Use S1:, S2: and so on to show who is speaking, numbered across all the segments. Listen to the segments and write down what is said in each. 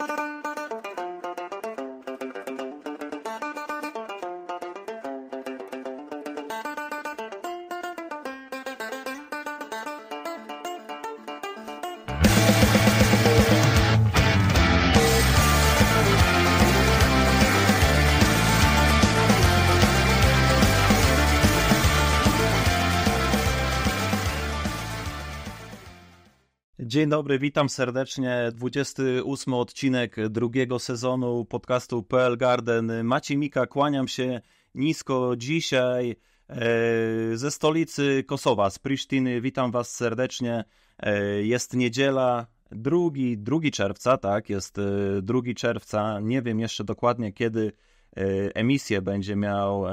S1: you Dzień dobry, witam serdecznie. 28 odcinek drugiego sezonu podcastu PL Garden. Maciej Mika, kłaniam się nisko dzisiaj e, ze stolicy Kosowa, z Prisztiny. Witam Was serdecznie. E, jest niedziela, drugi, 2 czerwca, tak, jest 2 e, czerwca. Nie wiem jeszcze dokładnie kiedy emisję będzie miał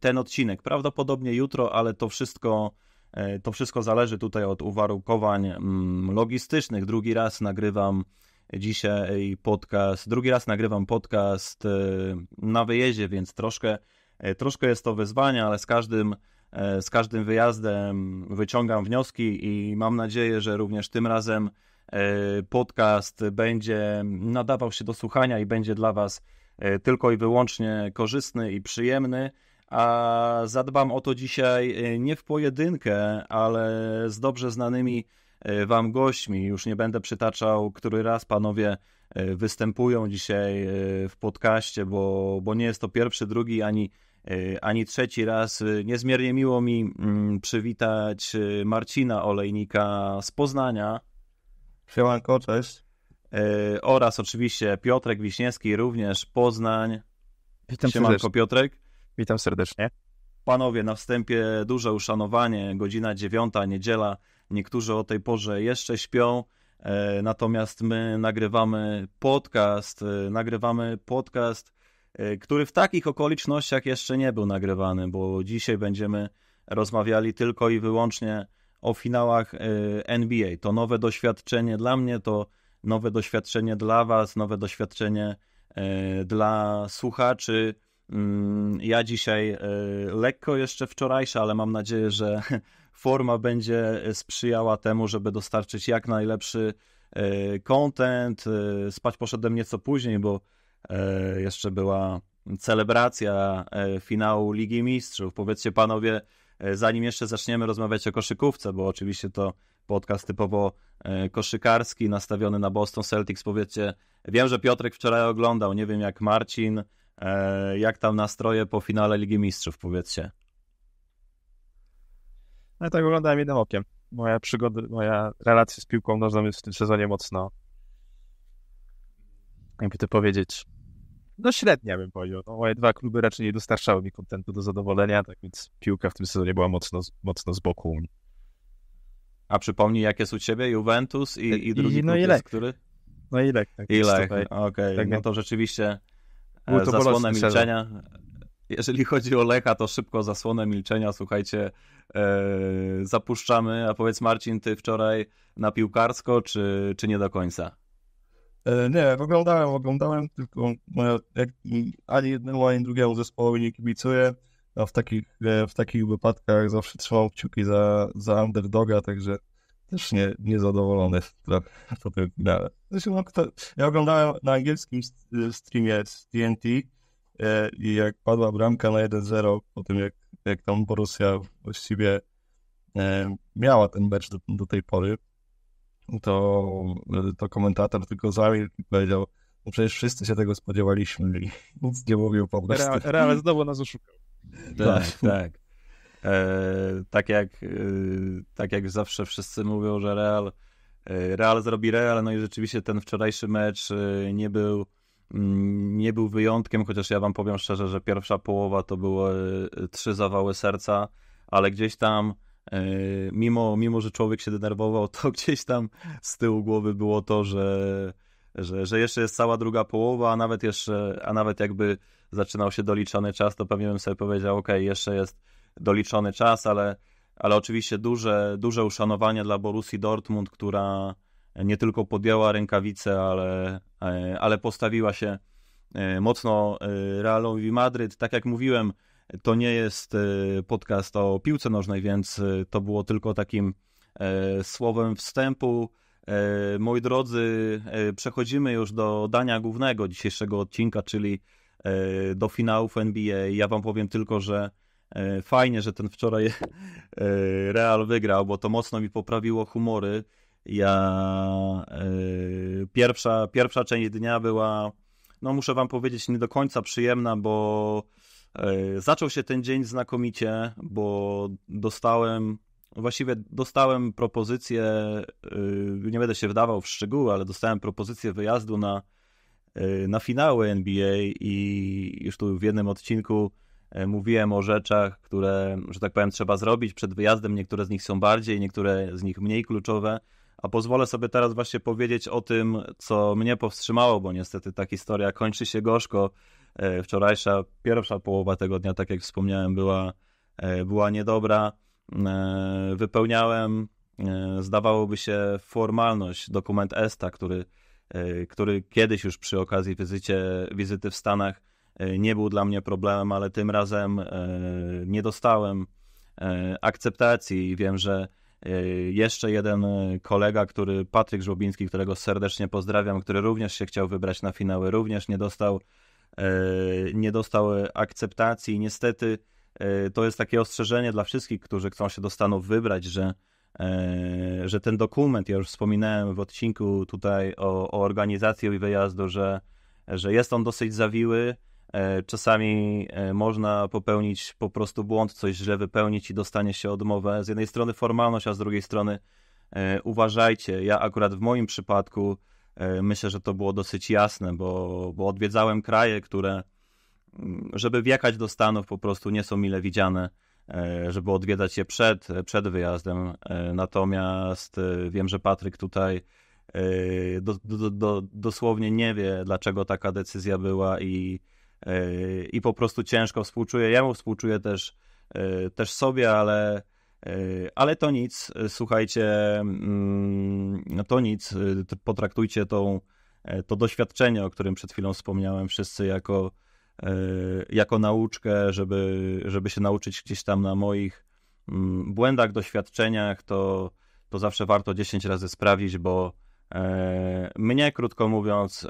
S1: ten odcinek. Prawdopodobnie jutro, ale to wszystko E, to wszystko zależy tutaj od uwarunkowań mm, logistycznych. Drugi raz nagrywam dzisiaj podcast, drugi raz nagrywam podcast e, na wyjeździe, więc troszkę, e, troszkę jest to wyzwanie, ale z każdym, z każdym wyjazdem wyciągam wnioski i mam nadzieję, że również tym razem podcast będzie nadawał się do słuchania i będzie dla Was tylko i wyłącznie korzystny i przyjemny a zadbam o to dzisiaj y, nie w pojedynkę, ale z dobrze znanymi y, Wam gośćmi. Już nie będę przytaczał, który raz panowie y, występują dzisiaj w podcaście, bo, bo nie jest to pierwszy, drugi ani, ani trzeci raz. Niezmiernie miło mi mm, przywitać Marcina Olejnika z Poznania. Siemanko, cześć. Oraz oczywiście Piotrek Wiśniewski, również Poznań. Witam Siemanko, serdecznie. Piotrek.
S2: Witam serdecznie.
S1: Panowie, na wstępie duże uszanowanie, godzina dziewiąta, niedziela. Niektórzy o tej porze jeszcze śpią, e, natomiast my nagrywamy podcast, e, nagrywamy podcast, e, który w takich okolicznościach jeszcze nie był nagrywany, bo dzisiaj będziemy rozmawiali tylko i wyłącznie o finałach NBA. To nowe doświadczenie dla mnie, to nowe doświadczenie dla Was, nowe doświadczenie dla słuchaczy. Mm, ja dzisiaj e, lekko jeszcze wczorajsze, ale mam nadzieję, że forma będzie sprzyjała temu, żeby dostarczyć jak najlepszy e, content. E, spać poszedłem nieco później, bo jeszcze była celebracja finału Ligi Mistrzów. Powiedzcie panowie, zanim jeszcze zaczniemy rozmawiać o koszykówce, bo oczywiście to podcast typowo koszykarski, nastawiony na Boston Celtics, powiedzcie, wiem, że Piotrek wczoraj oglądał, nie wiem jak Marcin, E, jak tam nastroje po finale Ligi Mistrzów, powiedzcie?
S2: No ja tak oglądałem jednym okiem. Moja przygoda, moja relacja z piłką nożną jest w tym sezonie mocno, jakby to powiedzieć, no średnia bym powiedział. No, moje dwa kluby raczej nie dostarczały mi kontentu do zadowolenia, tak więc piłka w tym sezonie była mocno, mocno z boku.
S1: A przypomnij, jakie jest u ciebie Juventus i, i drugi I, no klub i który?
S2: No i Lech. Tak I Lech, okej. Okay. Tak, no
S1: to rzeczywiście był e, to zasłonę milczenia. Jeżeli chodzi o Lecha, to szybko zasłonę milczenia, słuchajcie, yy, zapuszczamy. A powiedz Marcin, ty wczoraj na piłkarsko, czy, czy nie do końca?
S3: E, nie, oglądałem, oglądałem, tylko moja, jak, ani jednemu, ani drugiemu zespołowi nie kibicuję, a w takich, w takich wypadkach zawsze trzymał kciuki za, za underdoga, także też nie, niezadowolony po tym finale. Zresztą, no, ja oglądałem na angielskim streamie z TNT e, i jak padła bramka na 1-0 po tym, jak, jak tam Borussia właściwie e, miała ten mecz do, do tej pory, to, e, to komentator tylko zamilkł i powiedział, no przecież wszyscy się tego spodziewaliśmy i nic nie mówił po prostu.
S1: Real, Real
S2: znowu nas oszukał.
S1: tak. tak. tak. E, tak, jak, e, tak jak zawsze wszyscy mówią, że Real, e, Real zrobi Real, no i rzeczywiście ten wczorajszy mecz nie był mm, nie był wyjątkiem, chociaż ja wam powiem szczerze, że pierwsza połowa to były trzy zawały serca, ale gdzieś tam mimo, mimo że człowiek się denerwował, to gdzieś tam z tyłu głowy było to, że, że, że jeszcze jest cała druga połowa, a nawet jeszcze, a nawet jakby zaczynał się doliczany czas, to pewnie bym sobie powiedział, ok, jeszcze jest doliczony czas, ale, ale oczywiście duże, duże uszanowanie dla Borusi Dortmund, która nie tylko podjęła rękawice, ale, e, ale postawiła się e, mocno e, Realowi Madryt. Tak jak mówiłem, to nie jest podcast o piłce nożnej, więc to było tylko takim słowem wstępu. Moi drodzy, przechodzimy już do dania głównego dzisiejszego odcinka, czyli do finałów NBA. Ja Wam powiem tylko, że E, fajnie, że ten wczoraj e, Real wygrał, bo to mocno mi poprawiło humory. Ja e, pierwsza, pierwsza część dnia była, no muszę wam powiedzieć, nie do końca przyjemna, bo zaczął się ten dzień znakomicie, bo dostałem właściwie dostałem propozycję, nie będę się wdawał w szczegóły, ale dostałem propozycję wyjazdu na, na finały NBA i już tu w jednym odcinku E, mówiłem o rzeczach, które, że tak powiem, trzeba zrobić przed wyjazdem. Niektóre z nich są bardziej, niektóre z nich mniej kluczowe. A pozwolę sobie teraz właśnie powiedzieć o tym, co mnie powstrzymało, bo niestety ta historia kończy się gorzko. E, wczorajsza pierwsza połowa tego dnia, tak jak wspomniałem, była, e, była niedobra. Wypełniałem, zdawałoby się, formalność, dokument ESTA, który, który kiedyś już przy okazji wizycie, wizyty w Stanach E, nie był dla mnie problemem, ale tym razem e, nie dostałem e, akceptacji i wiem, że jeszcze jeden kolega, który Patryk Żłobiński, którego serdecznie pozdrawiam, który również się chciał wybrać na finały, również nie dostał, nie dostał akceptacji. Niestety to jest takie ostrzeżenie dla wszystkich, którzy chcą się do Stanów wybrać, że, że ten dokument, ja już wspominałem w odcinku tutaj o, o organizacji wyjazdu, że, że jest on dosyć zawiły E, czasami e, można popełnić po prostu błąd, coś źle wypełnić i dostanie się odmowę. Z jednej strony formalność, a z drugiej strony e, uważajcie. Ja akurat w moim przypadku myślę, że to było dosyć jasne, bo, bo odwiedzałem kraje, które, mm, żeby wjechać do Stanów, po prostu nie są mile widziane, żeby odwiedzać je przed, przed wyjazdem. Natomiast wiem, że Patryk tutaj do, do, do, dosłownie nie wie, dlaczego taka decyzja była i i po prostu ciężko współczuję jemu, współczuję też, e, też sobie, ale, e, ale to nic, słuchajcie, mm, no to nic, e, potraktujcie tą, to doświadczenie, o którym przed chwilą wspomniałem, wszyscy jako, jako nauczkę, żeby, żeby się nauczyć gdzieś tam na moich mm, błędach, doświadczeniach, to, to zawsze warto 10 razy sprawdzić, bo mnie, krótko mówiąc,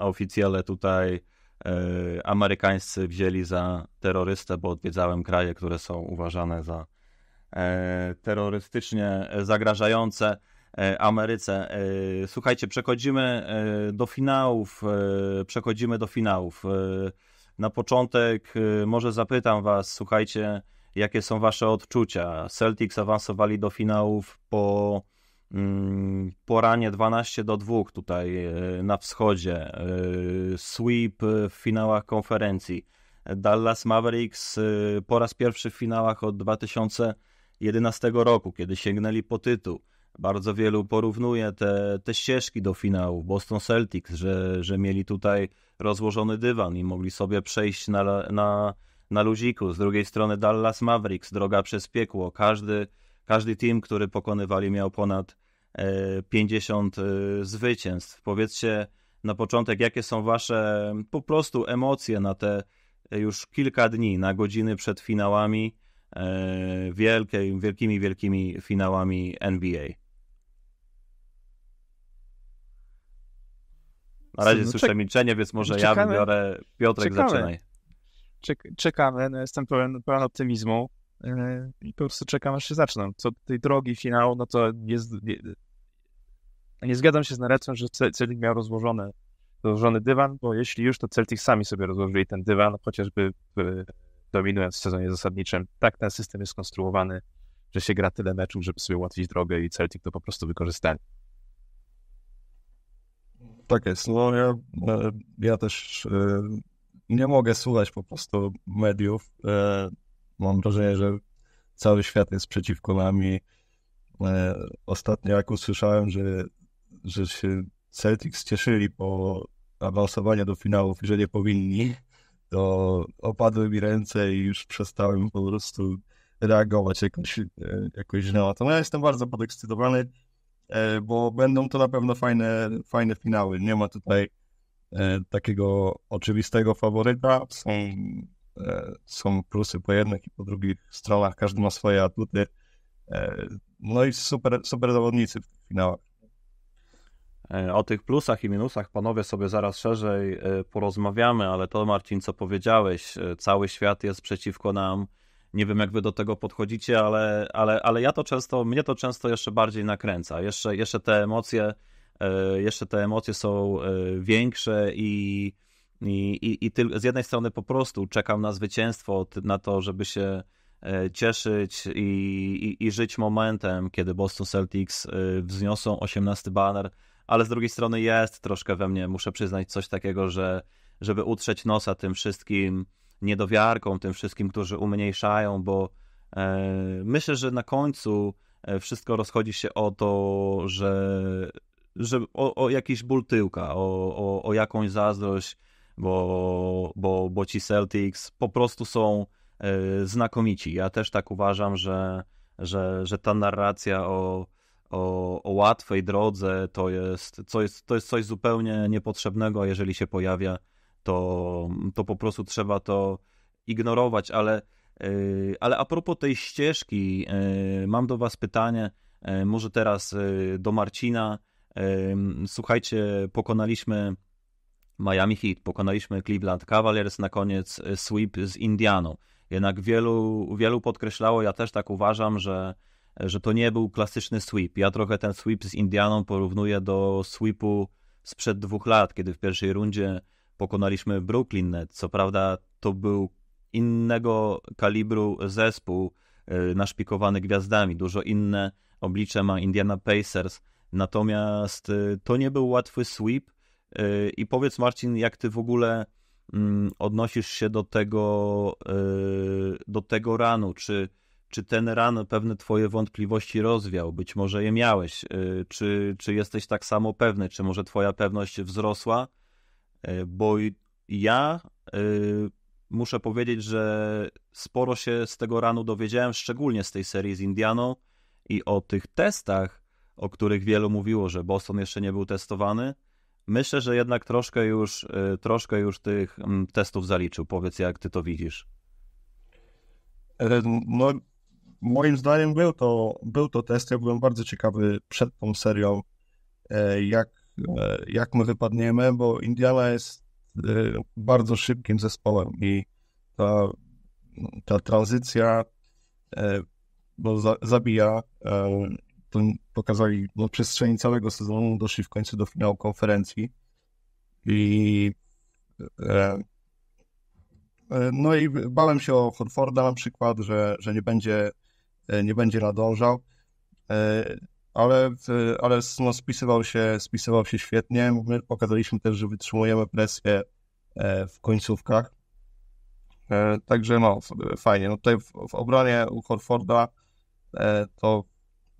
S1: oficjele tutaj e, amerykańscy wzięli za terrorystę, bo odwiedzałem kraje, które są uważane za e, terrorystycznie zagrażające e, Ameryce. Słuchajcie, przechodzimy do finałów. Przechodzimy do finałów. Na początek może zapytam Was, słuchajcie, jakie są Wasze odczucia? Celtics awansowali do finałów po Mm, poranie 12 do 2 tutaj e, na wschodzie. E, sweep w finałach konferencji. Dallas Mavericks e, po raz pierwszy w finałach od 2011 roku, kiedy sięgnęli po tytuł. Bardzo wielu porównuje te, te ścieżki do finału Boston Celtics, że, że mieli tutaj rozłożony dywan i mogli sobie przejść na, na, na luziku. Z drugiej strony Dallas Mavericks, droga przez piekło. Każdy każdy team, który pokonywali, miał ponad 50 e, e, zwycięstw. Powiedzcie na początek, jakie są wasze po prostu emocje na te e, już kilka dni, na godziny przed finałami, wielkie, wielkimi, wielkimi finałami NBA. Na razie no, słyszę czek- milczenie, więc może czekamy. ja wybiorę. Piotrek, czekamy. zaczynaj.
S2: Czek- czekamy, no, jestem pełen, pełen optymizmu. Yy, i po prostu czekam, aż się zaczną. Co do tej drogi finału, no to jest... Nie, nie zgadzam się z Nerecem, że Celtic miał rozłożony, rozłożony dywan, bo jeśli już, to Celtic sami sobie rozłożyli ten dywan, chociażby yy, dominując w sezonie zasadniczym. Tak ten system jest skonstruowany, że się gra tyle meczów, żeby sobie ułatwić drogę i Celtic to po prostu wykorzysta.
S3: Tak jest. No ja, e, ja też e, nie mogę słuchać po prostu mediów. E, mam wrażenie, że cały świat jest przeciwko nami. E, ostatnio jak usłyszałem, że, że się Celtics cieszyli po awansowaniu do finałów, że nie powinni, to opadły mi ręce i już przestałem po prostu reagować jakoś, e, jakoś źle na to. Ja jestem bardzo podekscytowany, e, bo będą to na pewno fajne, fajne finały. Nie ma tutaj takiego oczywistego faworyta. Są E, są plusy po jednych i po drugich stronach, każdy ma swoje atuty. E, no i super, super zawodnicy w
S1: finałach. E, o tych plusach i minusach, panowie, sobie zaraz szerzej porozmawiamy, ale to, Marcin, co powiedziałeś, cały świat jest przeciwko nam. Nie wiem, jak wy do tego podchodzicie, ale, ale, ale ja to często, mnie to często jeszcze bardziej nakręca. Jeszcze, jeszcze te emocje, jeszcze te emocje są większe i i, i, i ty, z jednej strony po prostu czekam na zwycięstwo, na to, żeby się e, cieszyć i, i, i żyć momentem, kiedy Boston Celtics e, wzniosą 18 banner, ale z drugiej strony jest troszkę we mnie, muszę przyznać, coś takiego, że żeby utrzeć nosa tym wszystkim niedowiarkom, tym wszystkim, którzy umniejszają, bo e, myślę, że na końcu e, wszystko rozchodzi się o to, że, że o, o jakiś ból tyłka, o, o, o jakąś zazdrość, bo, bo, bo ci Celtics po prostu są e, znakomici. Ja też tak uważam, że, że, że ta narracja o, o, o łatwej drodze to jest, co jest, to jest coś zupełnie niepotrzebnego, jeżeli się pojawia, to, to po prostu trzeba to ignorować, ale, e, ale a propos tej ścieżki, e, mam do Was pytanie, może teraz do Marcina. Słuchajcie, pokonaliśmy Miami Heat, pokonaliśmy Cleveland Cavaliers, na koniec e, sweep z Indianą. Jednak wielu, wielu podkreślało, ja też tak uważam, że, że to nie był klasyczny sweep. Ja trochę ten sweep z Indianą porównuję do sweepu sprzed dwóch lat, kiedy w pierwszej rundzie pokonaliśmy Brooklyn Nets. Co prawda to był innego kalibru zespół e, naszpikowany gwiazdami, dużo inne oblicze ma Indiana Pacers, natomiast e, to nie był łatwy sweep, Y, I powiedz, Marcin, jak ty w ogóle mm, odnosisz się do tego, y, do tego ranu? Czy, czy ten ran pewne twoje wątpliwości rozwiał? Być może je miałeś. Y, czy, czy jesteś tak samo pewny? Czy może twoja pewność wzrosła? Bo ja muszę powiedzieć, że sporo się z tego ranu dowiedziałem, szczególnie z tej serii z Indianą i o tych testach, o których wielu mówiło, że Boston jeszcze nie był testowany – Myślę, że jednak troszkę już, y, troszkę już tych mm, testów zaliczył. Powiedz, jak ty to widzisz.
S3: No, moim zdaniem był to, był to test. Ja byłem bardzo ciekawy przed tą serią, e, jak, e, jak my wypadniemy, bo Indiana jest e, bardzo szybkim zespołem i ta, ta tranzycja bo no, za, zabija to pokazali na no, przestrzeni całego sezonu, doszli w końcu do finału konferencji i e, e, no i bałem się o Horforda na przykład, że, że nie będzie e, nie będzie nadążał, ale, ale no, spisywał, się, spisywał się świetnie. My pokazaliśmy też, że wytrzymujemy presję w końcówkach. Także no, fajnie. No tutaj w, w obronie u Horforda to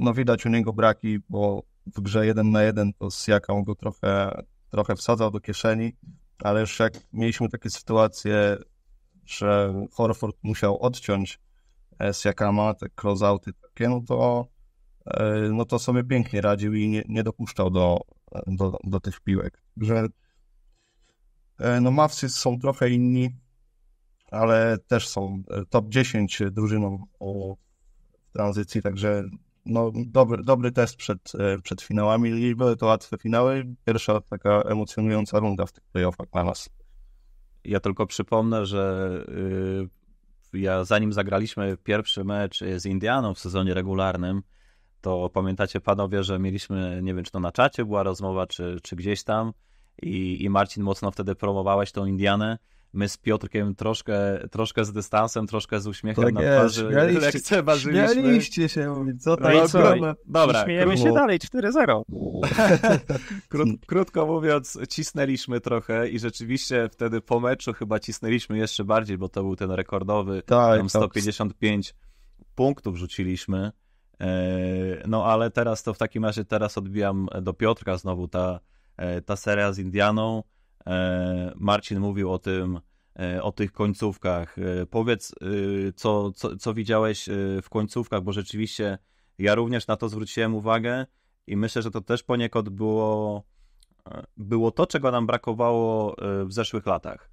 S3: no widać u niego braki, bo w grze jeden na jeden to z jaką go trochę, trochę wsadzał do kieszeni, ale już jak mieliśmy takie sytuacje, że Horford musiał odciąć e, z Jakama te closeouty takie, no to, e, no to sobie pięknie radził i nie, nie dopuszczał do, do, do, tych piłek. Że e, no Mavsy są trochę inni, ale też są top 10 drużyną o tranzycji, także no, dobry, dobry test przed, e, przed finałami. i były to łatwe finały. Pierwsza taka emocjonująca runda w tych
S1: playoffach na nas. Ja tylko przypomnę, że y, ja zanim zagraliśmy pierwszy mecz z Indianą w sezonie regularnym, to pamiętacie panowie, że mieliśmy, nie wiem czy to na czacie była rozmowa, czy, czy gdzieś tam i, i Marcin mocno wtedy promowałeś tą Indianę my z Piotrkiem troszkę, troszkę z dystansem, troszkę z uśmiechem tak na twarzy śmialiście, lekceważyliśmy. Śmialiście się,
S2: mówić, co no tam, jest co? dobra. Śmiejemy się dalej, 4-0.
S1: Krót, krótko mówiąc, cisnęliśmy trochę i rzeczywiście wtedy po meczu chyba cisnęliśmy jeszcze bardziej, bo to był ten rekordowy, tak, tam 155 tak. punktów rzuciliśmy. E, no ale teraz to w takim razie, teraz odbijam do Piotrka znowu ta, e, ta seria z Indianą. E, Marcin mówił o tym, e, o tych końcówkach. E, powiedz, co, co, co widziałeś w końcówkach, bo rzeczywiście ja również na to zwróciłem uwagę i myślę, że to też poniekąd było, było to, czego nam brakowało w zeszłych latach.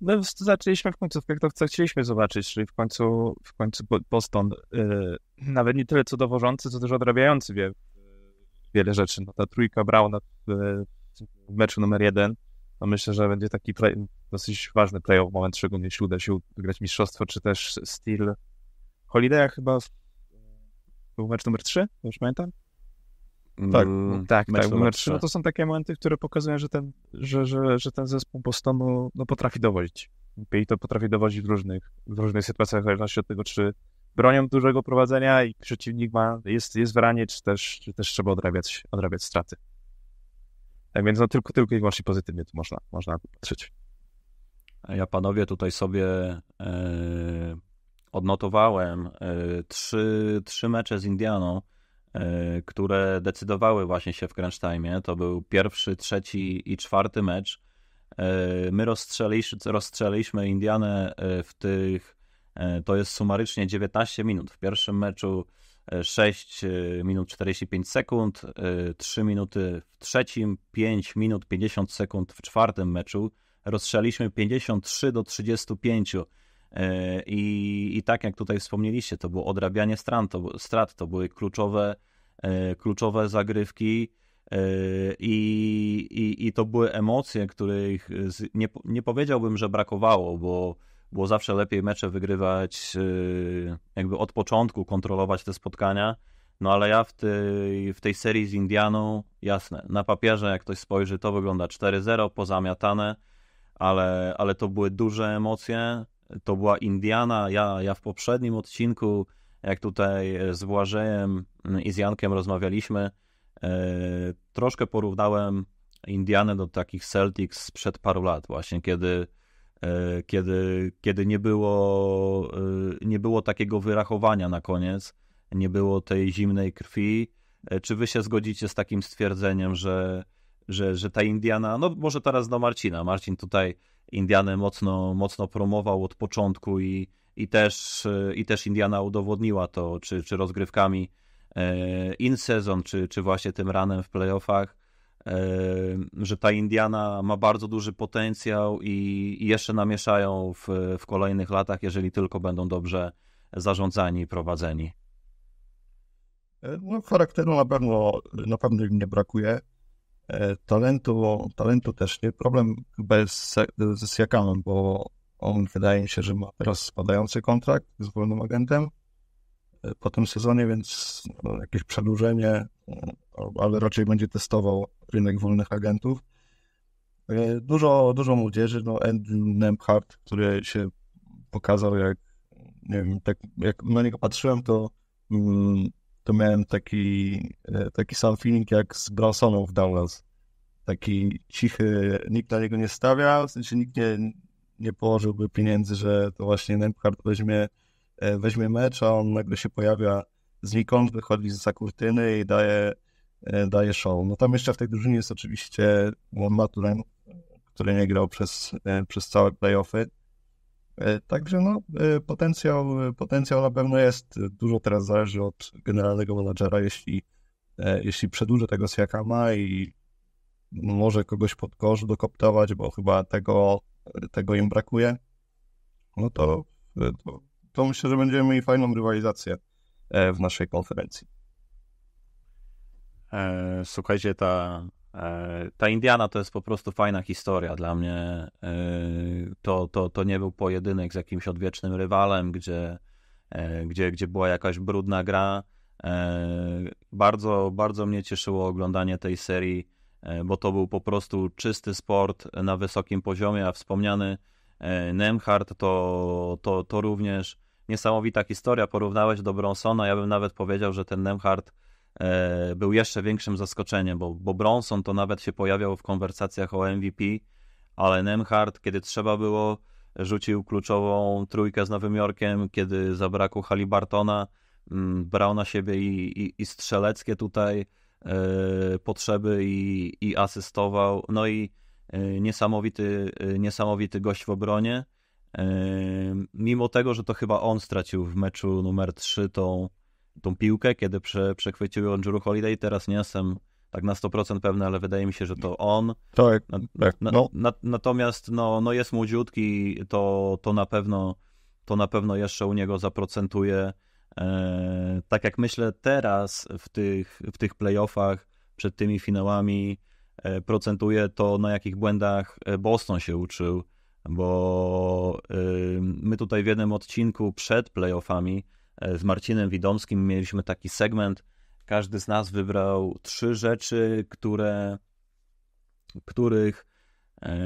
S2: No, zaczęliśmy w końcówkach to, co chcieliśmy zobaczyć, czyli w końcu, w końcu Boston, nawet nie tyle co dowożący, co też odrabiający wie, wiele rzeczy. No, ta trójka Brauna w meczu numer jeden, to myślę, że będzie taki play, dosyć ważny playoff moment, szczególnie jeśli uda się wygrać mistrzostwo, czy też Steel Holiday chyba był mecz numer 3, już pamiętam? Tak, mm, tak, tak numer 3. No to są takie momenty, które pokazują, że ten, że, że, że ten zespół Bostonu no, potrafi dowodzić. I to potrafi dowodzić w różnych, w różnych sytuacjach, w zależności od tego, czy bronią dużego prowadzenia i przeciwnik ma, jest, jest w ranie, czy też, czy też trzeba odrabiać, odrabiać straty. Tak więc no, tylko, tylko i wyłącznie pozytywnie tu można, można patrzeć.
S1: Ja panowie tutaj sobie yy, odnotowałem yy, trzy, trzy mecze z Indianą, yy, które decydowały właśnie się w crunch time. To był pierwszy, trzeci i czwarty mecz. my rozstrzeliśmy, rozstrzeliśmy Indianę w tych, to jest sumarycznie 19 minut. W pierwszym meczu 6 e, minut 45 sekund, 3 e, minuty w trzecim, 5 minut 50 sekund w czwartym meczu. Rozstrzeliśmy 53 do 35. E, I, I tak jak tutaj wspomnieliście, to było odrabianie strat, to, strat, to były kluczowe, kluczowe zagrywki i, i, i to były emocje, których nie, nie powiedziałbym, że brakowało, bo było zawsze lepiej mecze wygrywać y, jakby od początku, kontrolować te spotkania. No ale ja w tej, w tej serii z Indianą, jasne, na papierze jak ktoś spojrzy, to wygląda 4-0, pozamiatane, ale, ale to były duże emocje. To była Indiana. Ja, ja w poprzednim odcinku, jak tutaj e, z Błażejem mm, i z Jankiem rozmawialiśmy, e, troszkę porównałem Indianę do takich Celtics sprzed paru lat właśnie, kiedy E, kiedy, kiedy nie, było, e, nie było takiego wyrachowania na koniec, nie było tej zimnej krwi. E, czy wy się zgodzicie z takim stwierdzeniem, że, że, że ta Indiana, no może teraz do Marcina. Marcin tutaj Indianę mocno, mocno promował od początku i, i, też, i też Indiana udowodniła to, czy, czy rozgrywkami in sezon, czy, czy właśnie tym ranem w playoffach że ta Indiana ma bardzo duży potencjał i jeszcze namieszają w, w kolejnych latach, jeżeli tylko będą dobrze zarządzani i prowadzeni.
S3: E, no, charakteru na pewno, na pewno im nie brakuje. E, talentu, talentu też nie. Problem chyba jest ze Siakamem, bo on wydaje mi się, że ma teraz spadający kontrakt z wolnym agentem e, po tym sezonie, więc no, jakieś przedłużenie ale raczej będzie testował rynek wolnych agentów. E, dużo, dużo młodzieży, no Andrew Nembhard, który się pokazał jak, nie wiem, tak jak na niego patrzyłem, to, mm, to miałem taki, e, taki sam feeling jak z Bronsoną w Dallas. Taki cichy, nikt na niego nie stawia, w sensie nikt nie, nie położyłby pieniędzy, że to właśnie Nembhard weźmie, e, weźmie mecz, a on nagle się pojawia znikąd wychodzi z za kurtyny i daje, e, daje show. No tam jeszcze w tej drużynie jest oczywiście Juan Maturen, który nie grał przez, e, przez całe playoffy. E, także no, potencjał, potencjał na pewno jest. Dużo teraz zależy od generalnego menadżera, jeśli, jeśli przedłuży tego Siakama i może kogoś pod kosz dokoptować, bo chyba tego, tego im brakuje, no to, to, to myślę, że będziemy mieli fajną rywalizację. E, w naszej konferencji.
S1: E, słuchajcie, ta, e, ta Indiana to jest po prostu fajna historia dla mnie. To, to, to nie był pojedynek z jakimś odwiecznym rywalem, gdzie, gdzie, gdzie była jakaś brudna gra. Bardzo, bardzo mnie cieszyło oglądanie tej serii, bo to był po prostu czysty sport na wysokim poziomie, a wspomniany Nemhart to, to, to również niesamowita historia. Porównałeś do Bronsona. Ja bym nawet powiedział, że ten Nemhard e, był jeszcze większym zaskoczeniem, bo, bo Bronson to nawet się pojawiał w konwersacjach o MVP, ale Nemhard, kiedy trzeba było, rzucił kluczową trójkę z Nowym Jorkiem, kiedy zabrakło Halibartona, m, mm, brał na siebie i, i, i strzeleckie tutaj e, potrzeby i, i asystował. No i e, niesamowity, e, niesamowity gość w obronie. Mimo tego, że to chyba on stracił w meczu numer 3 tą, tą piłkę, kiedy prze, przechwycił Andrew Holiday, teraz nie jestem tak na 100% pewny, ale wydaje mi się, że to on.
S3: Tak, na, tak no. Na,
S1: na, natomiast no, no jest młodziutki, to, to, na pewno, to na pewno jeszcze u niego zaprocentuje. E, tak jak myślę teraz w tych, w tych playoffach, przed tymi finałami, e, procentuje to, na jakich błędach e, Boston się uczył bo my tutaj w jednym odcinku przed playoffami e, z Marcinem Widomskim mieliśmy taki segment. Każdy z nas wybrał trzy rzeczy, które, których e,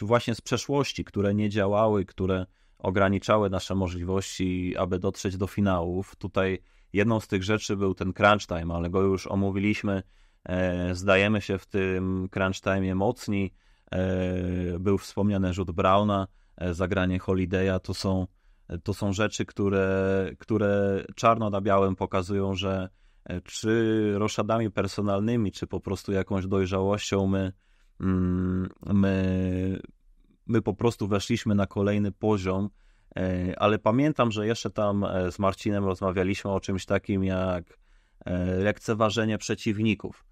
S1: właśnie z przeszłości, które nie działały, które ograniczały nasze możliwości, aby dotrzeć do finałów. Tutaj jedną z tych rzeczy był ten crunch time, ale go już omówiliśmy. E, zdajemy się w tym crunch time mocni E, był wspomniany rzut Browna, e, zagranie Holiday'a, to są, to są rzeczy, które, które czarno na białym pokazują, że e, czy roszadami personalnymi, czy po prostu jakąś dojrzałością my, mm, my, my po prostu weszliśmy na kolejny poziom, ale pamiętam, że jeszcze tam z Marcinem rozmawialiśmy o czymś takim jak lekceważenie przeciwników.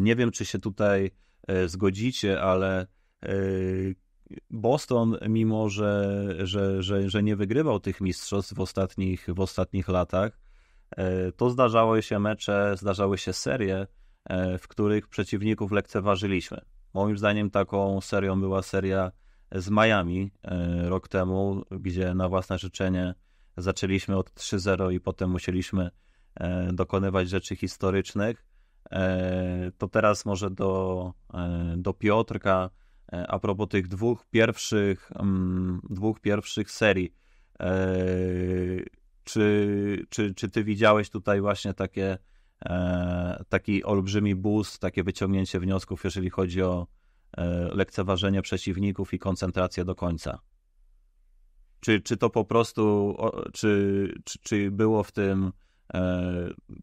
S1: Nie wiem, czy się tutaj zgodzicie, ale E, Boston, mimo że, że, że, że nie wygrywał tych mistrzostw w ostatnich, w ostatnich latach, e, to zdarzały się mecze, zdarzały się serie, e, w których przeciwników lekceważyliśmy. Moim zdaniem taką serią była seria z Miami rok temu, gdzie na własne życzenie zaczęliśmy od 3-0 i potem musieliśmy dokonywać rzeczy historycznych. To teraz może do, do Piotrka E, a propos tych dwóch pierwszych, mm, dwóch pierwszych serii. E, czy, czy, czy ty widziałeś tutaj właśnie takie, e, taki olbrzymi boost, takie wyciągnięcie wniosków, jeżeli chodzi o lekceważenie przeciwników i koncentrację do końca? Czy, czy to po prostu, czy, czy, czy było w tym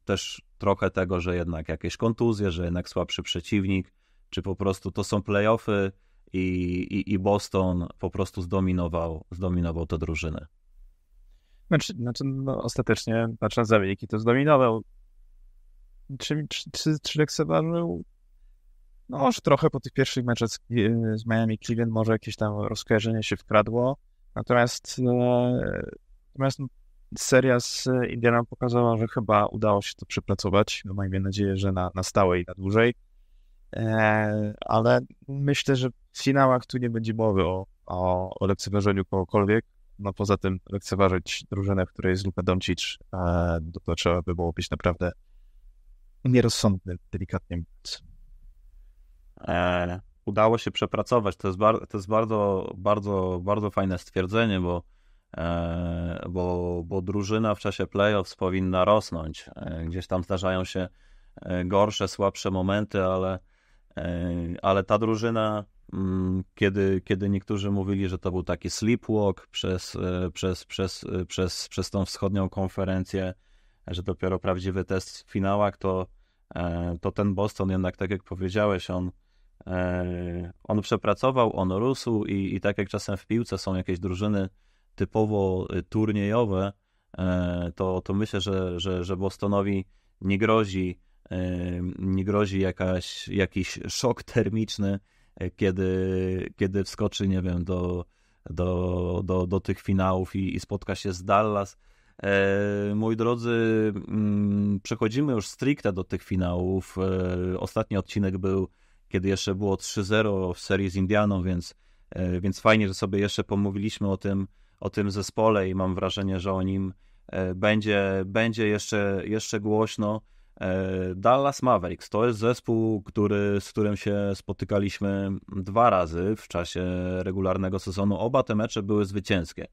S1: też trochę tego, że jednak jakieś kontuzje, że jednak słabszy przeciwnik, czy po prostu to są playoffy, i, i, i Boston po prostu zdominował, zdominował te drużyny.
S2: Znaczy, znaczy no, ostatecznie,
S1: patrząc za wyniki, to zdominował.
S2: Czy, czy, czy, czy lekceważył? Tak no, już trochę po tych pierwszych meczach z, e, z Miami Cleveland może jakieś tam rozkojarzenie się wkradło. Natomiast, e, natomiast seria z Indianą pokazała, że chyba udało się to przepracować. No, miejmy nadzieję, że na, na stałe i na dłużej. Eee, ale myślę, że w finałach tu nie będzie mowy o, o, o lekceważeniu kogokolwiek. No poza tym lekceważyć drużynę, w której jest Luka Doncic, eee, to trzeba by było być naprawdę nierozsądny, delikatnie mówiąc.
S1: Eee, udało się przepracować. To jest, bar, to jest bardzo, bardzo, bardzo fajne stwierdzenie, bo bo, bo drużyna w czasie playoffs powinna rosnąć. Gdzieś tam zdarzają się e, gorsze, słabsze momenty, ale E, ale ta drużyna, mm, kiedy, kiedy niektórzy mówili, że to był taki sleepwalk przez, e, przez, przez, e, przez, przez tą wschodnią konferencję, że dopiero prawdziwy test w finałach, to, to ten Boston jednak, tak jak powiedziałeś, on, on przepracował, on rósł i, i tak jak czasem w piłce są jakieś drużyny typowo turniejowe, to, to myślę, że, że, że Bostonowi nie grozi nie grozi jakaś, jakiś szok termiczny, e, kiedy, kiedy wskoczy, nie wiem, do, do, do, do tych finałów i, i spotka się z Dallas. E, moi drodzy, mm, przechodzimy już stricte do tych finałów. E, ostatni odcinek był, kiedy jeszcze było 3-0 w serii z Indianą, więc, więc fajnie, że sobie jeszcze pomówiliśmy o tym, o tym zespole i mam wrażenie, że o nim będzie, będzie jeszcze, jeszcze głośno. E, Dallas Mavericks to jest zespół, który, z którym się spotykaliśmy dwa razy w czasie regularnego sezonu. Oba te mecze były zwycięskie.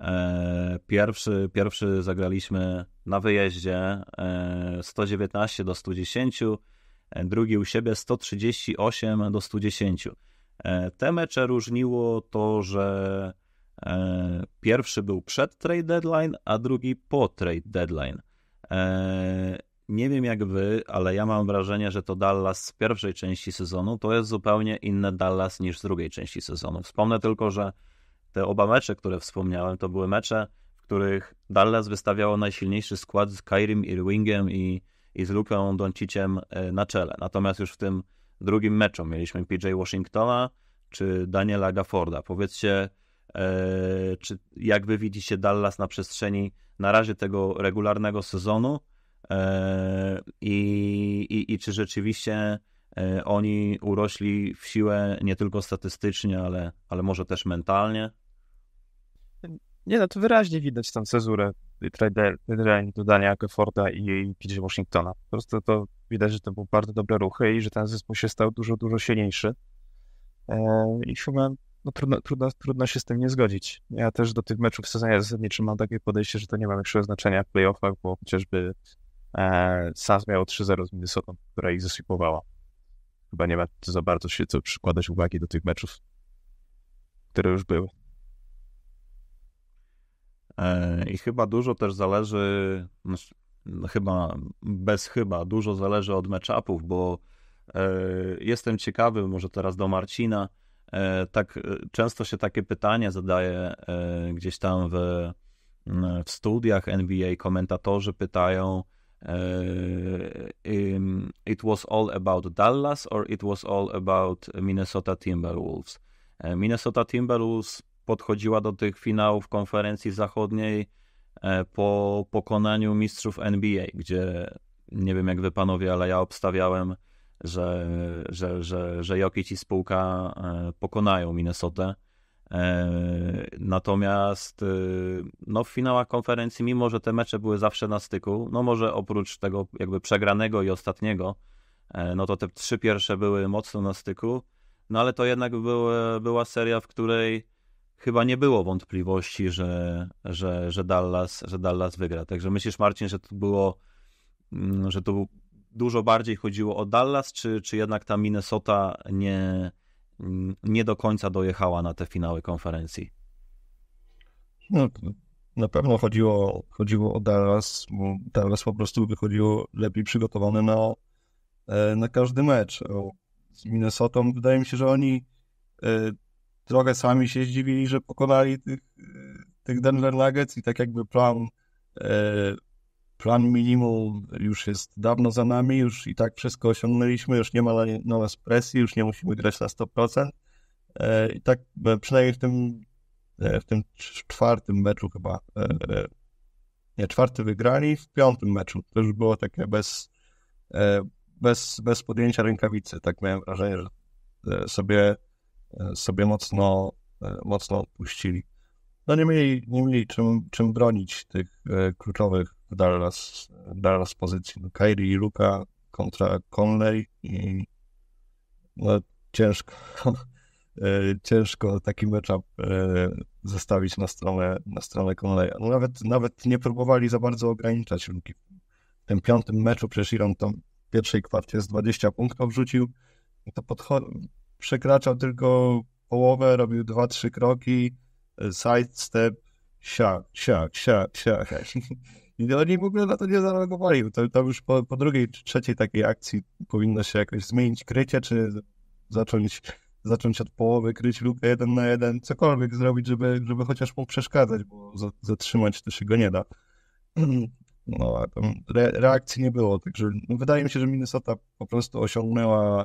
S1: E, pierwszy, pierwszy zagraliśmy na wyjeździe 119 e, do 110, drugi u siebie 138 do 110. Te mecze różniło to, że pierwszy był przed trade deadline, a drugi po trade deadline nie wiem jak wy, ale ja mam wrażenie, że to Dallas z pierwszej części sezonu to jest zupełnie inne Dallas niż z drugiej części sezonu. Wspomnę tylko, że te oba mecze, które wspomniałem, to były mecze, w których Dallas wystawiało najsilniejszy skład z Kairim Irwingiem i, i z Luką Donciciem e, na czele. Natomiast już w tym drugim meczu mieliśmy PJ Washingtona czy Daniela Gafforda. Powiedzcie, e, czy jak wy widzicie Dallas na przestrzeni na razie tego regularnego sezonu, E, I, i, i czy rzeczywiście e, oni urośli w siłę nie tylko statystycznie, ale, ale może też mentalnie? Nie, no to wyraźnie widać tam cezurę tradeline dodania Forda i PJ
S2: Washingtona. Po prostu to widać, że to były bardzo dobre ruchy i że ten zespół się stał dużo, dużo silniejszy. E, I chyba no, trudno, trudno, trudno się z tym nie zgodzić. Ja też do tych meczów w sezonie zasadniczym mam takie podejście, że to nie ma większego znaczenia w playoffach, bo chociażby E, Suns miał 3-0 z Minnesota, która ich zasypowała. Chyba nie ma za bardzo się co przykładać uwagi do tych meczów, które już były.
S1: E, I chyba dużo też zależy, znaczy, no chyba bez chyba, dużo zależy od meczapów, bo e, jestem ciekawy, może teraz do Marcina, tak często się takie pytanie zadaje gdzieś tam w, w studiach NBA, komentatorzy pytają, Uh, um, it was all about Dallas or it was all about Minnesota Timberwolves. E, Minnesota Timberwolves podchodziła do tych finałów konferencji zachodniej e, po pokonaniu mistrzów NBA, gdzie nie wiem jak wy panowie, ale ja obstawiałem, że, że, że, że Jokic i spółka pokonają Minnesotę E, natomiast e, no, w finałach konferencji, mimo że te mecze były zawsze na styku, no może oprócz tego jakby przegranego i ostatniego, e, no to te trzy pierwsze były mocno na styku, no ale to jednak były, była seria, w której chyba nie było wątpliwości, że, że, że, Dallas, że Dallas wygra. Także myślisz, Marcin, że to było, mm, że to dużo bardziej chodziło o Dallas, czy, czy jednak ta Minnesota nie Mm, nie do końca dojechała na te finały konferencji?
S3: No, na pewno chodziło, chodziło o Dallas, bo Dallas po prostu wychodziło lepiej przygotowane na, e, na każdy mecz. Z Minnesotą wydaje mi się, że oni e, trochę sami się zdziwili, że pokonali tych, e, tych Denver Nuggets i tak jakby plan plan minimum już jest dawno za nami, już i tak wszystko osiągnęliśmy, już nie ma na, nas presji, już nie musimy grać na 100%. E, I tak e, przynajmniej w tym, e, w tym czwartym meczu chyba, nie, czwarty wygrali, w piątym meczu to już było takie bez, bez, bez podjęcia rękawicy, tak miałem wrażenie, że sobie, sobie mocno, mocno odpuścili. No nie mieli, nie mieli czym, czym bronić tych kluczowych Dallas, Dallas pozycji. No, Kyrie i Luka kontra Conley i no, ciężko, e, ciężko taki mecz zestawić na stronę, na stronę Conleya. No, nawet, nawet nie próbowali za bardzo ograniczać Luki. W tym piątym meczu przecież Iran tam w pierwszej kwarcie z 20 punktów wrzucił. To podcho- przekraczał tylko połowę, robił 2-3 kroki, e, side step, siak, siak, siak, siak. I no, oni w ogóle na to nie zareagowali. To, to już po, po, drugiej czy trzeciej takiej akcji powinno się jakoś zmienić krycie, czy zacząć, zacząć od połowy kryć lukę jeden na jeden, cokolwiek zrobić, żeby, żeby chociaż mu przeszkadzać, bo zatrzymać to się go nie da. No, a tam re, reakcji nie było, także no, wydaje mi się, że Minnesota po prostu osiągnęła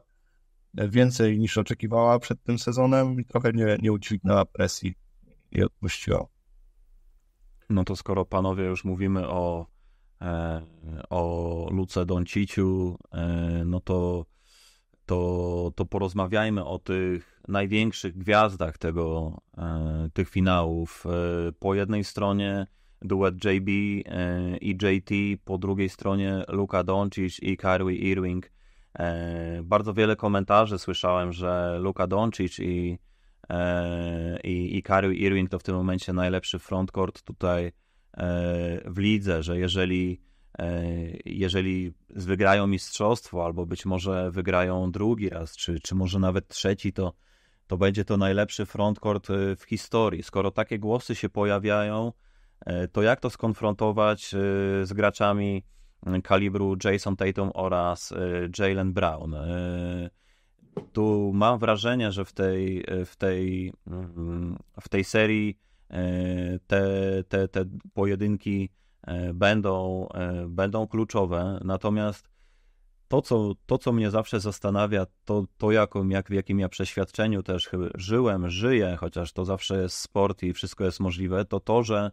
S3: więcej niż oczekiwała przed tym sezonem i trochę nie, nie udźwignęła presji i odpuściła.
S1: No to skoro panowie już mówimy o, e, o Luce Donciciu, e, no to, to, to porozmawiajmy o tych największych gwiazdach tego, e, tych finałów. Po jednej stronie duet JB i JT, po drugiej stronie Luka Doncic i Kyrie Irving. Bardzo wiele komentarzy słyszałem, że Luka Doncic i E, i, i Kyrie Irving to w tym momencie najlepszy frontcourt tutaj e, w lidze, że jeżeli, e, jeżeli wygrają mistrzostwo albo być może wygrają drugi raz, czy, czy może nawet trzeci, to, to będzie to najlepszy frontcourt w historii. Skoro takie głosy się pojawiają, to jak to skonfrontować z graczami kalibru Jason Tatum oraz Jalen Brown? tu mam wrażenie, że w tej, w tej, w tej serii e, te, te, te pojedynki e, będą, e, będą kluczowe. Natomiast to co, to, co mnie zawsze zastanawia, to, to jaką, jak, w jakim ja przeświadczeniu też żyłem, żyję, chociaż to zawsze jest sport i wszystko jest możliwe, to to, że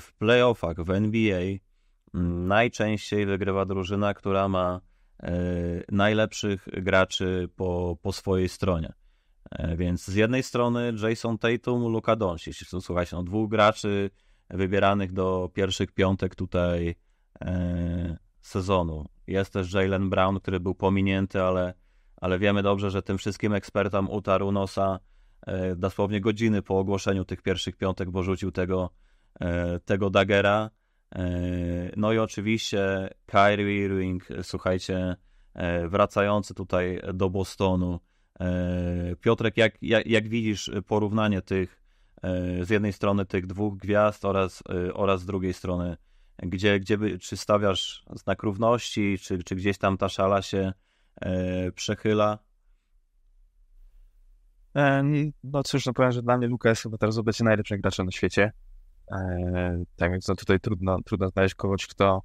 S1: w playoffach w NBA mm, najczęściej wygrywa drużyna, która ma E, najlepszych graczy po, po swojej stronie. E, więc z jednej strony Jason Tatum, Luka Doncic, słuchajcie, no dwóch graczy wybieranych do pierwszych piątek tutaj e, sezonu. Jest też Jalen Brown, który był pominięty, ale, ale wiemy dobrze, że tym wszystkim ekspertom utarł nosa e, dosłownie godziny po ogłoszeniu tych pierwszych piątek, bo rzucił tego, e, tego dagera E, no i oczywiście Kyrie Irving, słuchajcie, e, wracający tutaj do Bostonu. E, Piotrek, jak, jak, jak widzisz porównanie tych, z jednej strony tych dwóch gwiazd oraz, oraz z drugiej strony, gdzie, gdzie by, czy stawiasz znak równości, czy, czy gdzieś tam ta szala się przechyla? No cóż, no powiem, że dla mnie Luka jest chyba teraz obecnie najlepszym graczem na świecie.
S2: E, tak więc no tutaj trudno, trudno znaleźć kogoś, kto,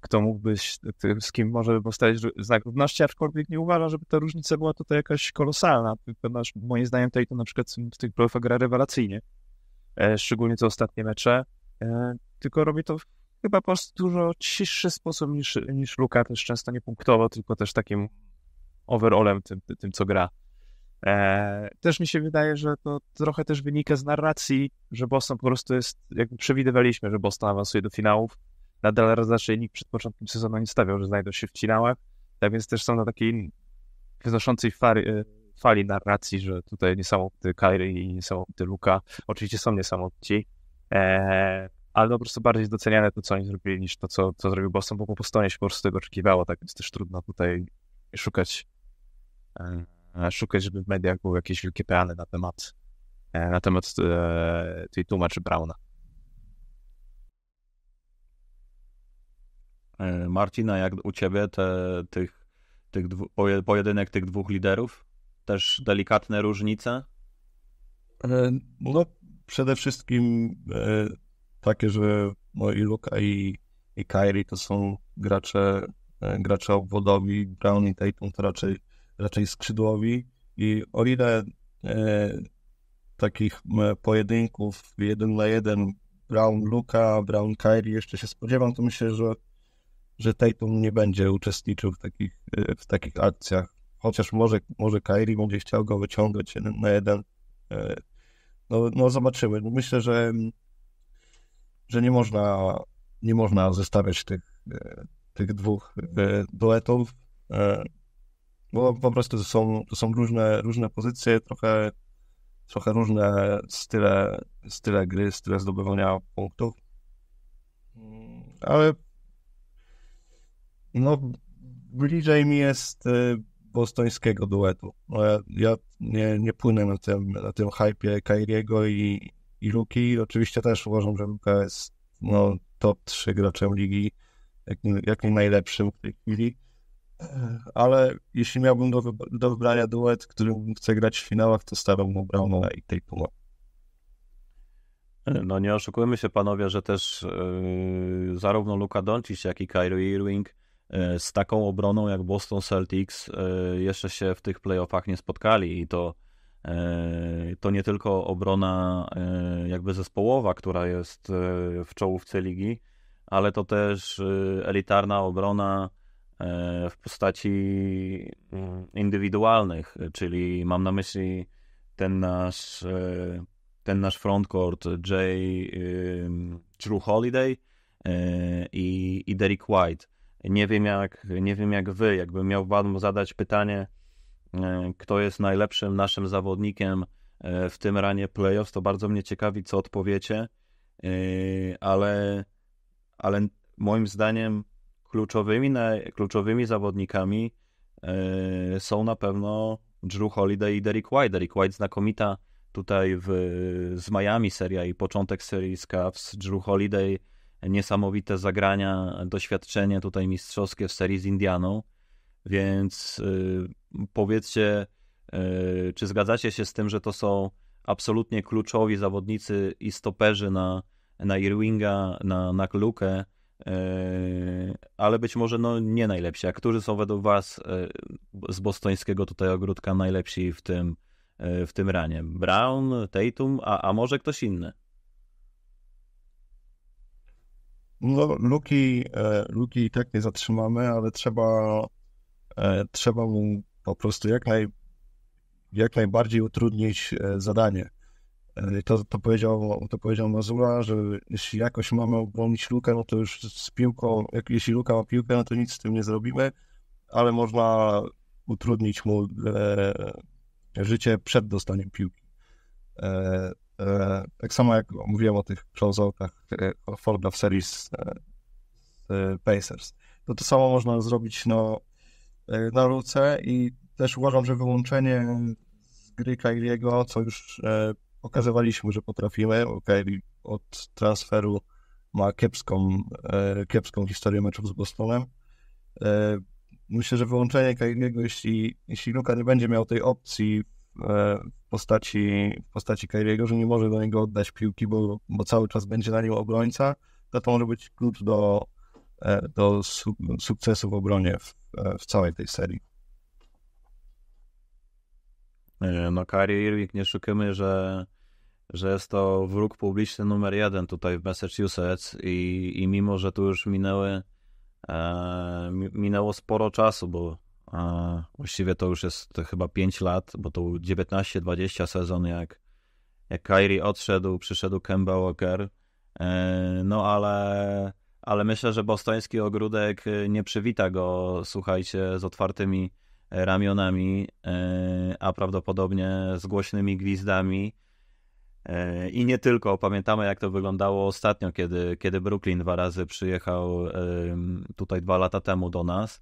S2: kto mógłby, z kim może postawić znak równości, aczkolwiek nie uważam, żeby ta różnica była tutaj jakaś kolosalna, ponieważ moim zdaniem tutaj to na przykład w tych playoffach gra rewelacyjnie, e, szczególnie te ostatnie mecze, e, tylko robi to chyba po prostu dużo ciszszy sposób niż, niż Luka, też często nie punktowo, tylko też takim overallem, tym, tym co gra. E, też mi się wydaje, że to trochę też wynika z narracji, że Boston po prostu jest, jakby przewidywaliśmy, że Boston awansuje do finałów. Nadal raz raczej nikt przed początkiem sezonu nie stawiał, że znajdą się w finałach. Tak więc też są na takiej wynoszącej fali, e, fali narracji, że tutaj niesamowity Kyrie i niesamowity Luka. Oczywiście są niesamowici, e, ale po prostu bardziej doceniane to, co oni zrobili, niż to, co, co zrobił Boston, bo po Bostonie się po prostu tego oczekiwało, tak więc też trudno tutaj szukać E, szukać, żeby w mediach były jakieś wielkie peany na temat, e, na temat e, tej tłumaczy
S1: Brauna. Marcina, jak u ciebie te, tych, tych dwu, pojedynek tych dwóch liderów? Też delikatne różnice?
S3: No, przede wszystkim takie, że no, i Luka i, i Kairi to są gracze, gracze obwodowi, Brown i Tatum to raczej raczej skrzydłowi i o ile e, takich pojedynków jeden na jeden Brown Luka, Brown Kyrie jeszcze się spodziewam, to myślę, że, że Tatum nie będzie uczestniczył w takich, e, w takich akcjach. Chociaż może, może Kyrie będzie chciał go wyciągać jeden na jeden. E, no, no zobaczymy. No, myślę, że, że nie można nie można zestawiać tych, e, tych dwóch duetów bo po prostu to są, to są różne, różne pozycje, trochę, trochę różne style, style gry, style zdobywania punktów. Ale no, bliżej mi jest y, bostońskiego duetu. No ja, ja nie, nie płynę na tym, na tym hypie Kairiego i, i Luki. Oczywiście też uważam, że Luka jest no, top 3 graczem ligi, jak nie, jak nie najlepszym w tej chwili ale jeśli miałbym do, do wybrania duet, którym chcę grać w finałach, to starą Browna i tej Taytona.
S1: No nie oszukujmy się panowie, że też yy, zarówno Luka Doncic, jak i Kyrie Irving yy, z taką obroną jak Boston Celtics yy, jeszcze się w tych playoffach nie spotkali i to, yy, to nie tylko obrona yy, jakby zespołowa, która jest yy, w czołówce ligi, ale to też elitarna obrona E, w postaci mm, indywidualnych, czyli mam na myśli ten nasz, e, ten nasz frontcourt Jay, Drew e, Holiday i, i Derek White. Nie wiem, jak, nie wiem jak wy, jakbym miał wam zadać pytanie, kto jest najlepszym naszym zawodnikiem w tym ranie playoffs, to bardzo mnie ciekawi, co odpowiecie, ale, ale moim zdaniem kluczowymi, kluczowymi zawodnikami e, są na pewno Drew Holiday i Derek White. Derek White znakomita tutaj w, z Miami seria i początek serii z Cavs. Drew Holiday niesamowite zagrania, doświadczenie tutaj mistrzowskie w serii z Indianą. Więc e, powiedzcie, e, czy zgadzacie się z tym, że to są absolutnie kluczowi zawodnicy i stoperzy na, na Irwinga, na, na Klukę, E, ale być może no, nie najlepsi. A którzy są według Was e, z bostońskiego tutaj ogródka najlepsi w tym, e, w tym ranie? Brown, Tatum, a, a może ktoś inny?
S3: No, luki, luki i tak nie zatrzymamy, ale trzeba, trzeba mu po prostu jak, naj, jak najbardziej utrudnić zadanie. To, to, powiedział, to powiedział Mazura, że jeśli jakoś mamy obronić lukę, no to już z piłką, jak, jeśli luka ma piłkę, no to nic z tym nie zrobimy, ale można utrudnić mu e, życie przed dostaniem piłki. E, e, tak samo jak mówiłem o tych krążołkach e, Forda w serii e, z, Pacers. To to samo można zrobić no, na luce i też uważam, że wyłączenie z gry Kyriego, co już okazywaliśmy, że potrafimy. Okej, okay, od transferu ma kiepską, e, kiepską historię meczów z Bostonem. E, myślę, że wyłączenie Kairiego, jeśli, jeśli Luka nie będzie miał tej opcji e, w postaci, w postaci Kairiego, że nie może do niego oddać piłki, bo, bo cały czas będzie na nią obrońca, to no to może być klucz do, do sukcesu w obronie w, w całej tej serii.
S1: E, no Kyrie Irving, nie szukamy, że, że jest to wróg publiczny numer jeden tutaj w Massachusetts i, i mimo, że tu już minęły e, minęło sporo czasu, bo e, właściwie to już jest to chyba 5 lat, bo to 19-20 sezon jak, jak Kyrie odszedł, przyszedł Kemba Walker, e, no ale ale myślę, że bostoński ogródek nie przywita go, słuchajcie, z otwartymi ramionami, e, a prawdopodobnie z głośnymi gwizdami. E, I nie tylko. Pamiętamy, jak to wyglądało ostatnio, kiedy, kiedy Brooklyn dwa razy przyjechał tutaj dwa lata temu do nas.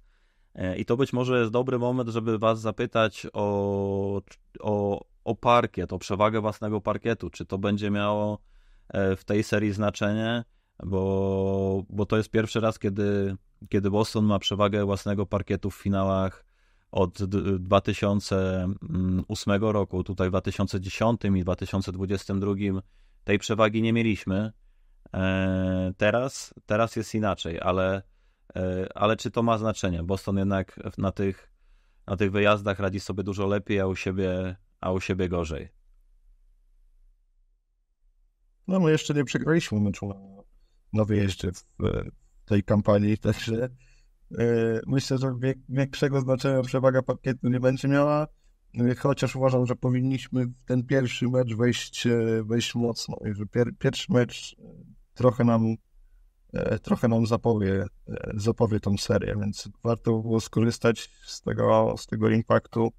S1: E, I to być może jest dobry moment, żeby Was zapytać o, o, o parkiet, o przewagę własnego parkietu. Czy to będzie miało w tej serii znaczenie? Bo, bo to jest pierwszy raz, kiedy, kiedy Boston ma przewagę własnego parkietu w finałach od 2008 mm, roku, tutaj w 2010 i 2022 tej przewagi nie mieliśmy. E, teraz, teraz jest inaczej, ale, e, ale czy to ma znaczenie? Boston jednak na tych, na tych wyjazdach radzi sobie dużo lepiej, a u siebie, a u siebie gorzej.
S3: No my jeszcze nie przegraliśmy meczu na, na wyjeździe w tej kampanii, także Y, myślę, że większego znaczenia przewaga pakietu nie będzie miała, y, chociaż uważam, że powinniśmy w ten pierwszy mecz wejść, y, wejść mocno i że pier, pierwszy mecz trochę nam trochę nam zapowie, zapowie tą serię, więc warto było skorzystać z tego, z tego impaktu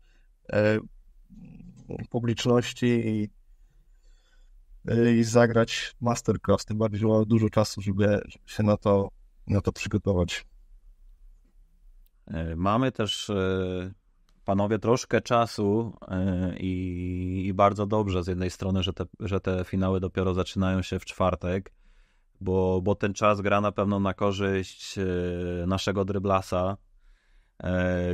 S3: publiczności i, i zagrać masterclass, tym bardziej, że dużo czasu, żeby się na to, na to przygotować.
S1: E, mamy też, e, panowie, troszkę czasu e, i, i bardzo dobrze z jednej strony, że te, że te finały dopiero zaczynają się w czwartek, bo, bo ten czas gra na pewno na korzyść naszego dryblasa,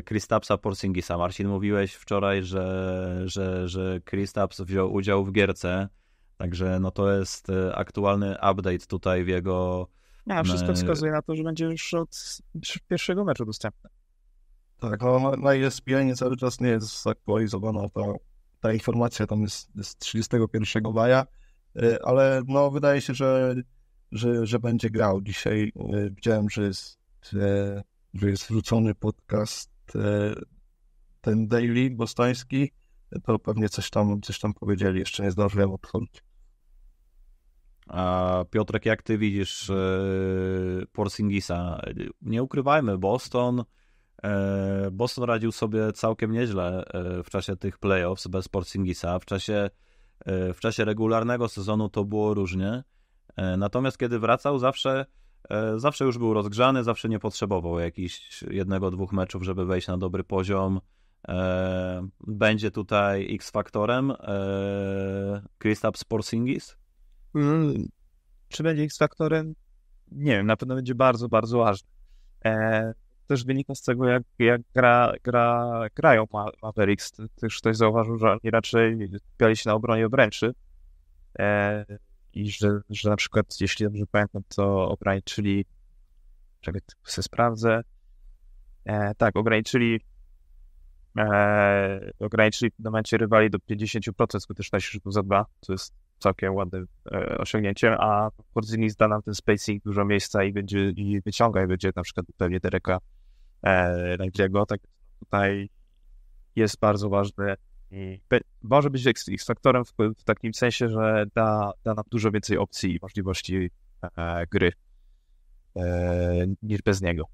S1: Kristapsa Porcingisa. Marcin, mówiłeś wczoraj, że, że, że Kristaps wziął udział w gierce, także no to jest aktualny update tutaj w jego... A ja, wszystko wskazuje
S2: na to, że będzie już od
S3: pierwszego meczu dostępny. Tak, a na ESPN cały czas nie jest zaktualizowana ta, ta informacja, tam jest, z 31 maja, y, ale no wydaje się, że, że, że będzie grał. Dzisiaj y, widziałem, że jest, że jest wrzucony podcast y, ten daily bostoński, to pewnie coś tam, coś tam powiedzieli, jeszcze nie zdążyłem odchodzić.
S1: A Piotrek, jak ty widzisz Porzingisa? Nie ukrywajmy, Boston E, Boston radził sobie całkiem nieźle e, w czasie tych playoffs bez Porzingisa. W czasie, e, w czasie regularnego sezonu to było różnie. Natomiast kiedy wracał, zawsze, zawsze już był rozgrzany, zawsze nie potrzebował jakichś jednego, dwóch meczów, żeby wejść na dobry poziom. Będzie tutaj X-faktorem Kristaps Porzingis? Mm, czy będzie X-faktorem? Nie wiem, na pewno będzie bardzo, bardzo ważny
S2: też wynika z tego, jak, jak gra, gra, grają Ma Mavericks. Też ktoś zauważył, że oni raczej skupiali się na obronie obręczy e, i że, że na przykład, jeśli dobrze pamiętam, to ograniczyli, czekaj, sobie sprawdzę, e, tak, ograniczyli e, ograniczyli w momencie rywali do 50% skuteczności rzutu za dwa, co jest całkiem ładnym e, osiągnięciem, a Porzingis da nam ten spacing dużo miejsca i będzie i wyciąga i będzie na przykład pewnie Dereka Nagliego, tak tutaj jest bardzo ważny i może być X-faktorem w, w, takim sensie, że da, da nam dużo więcej opcji i
S1: możliwości e, gry e, niż bez niego.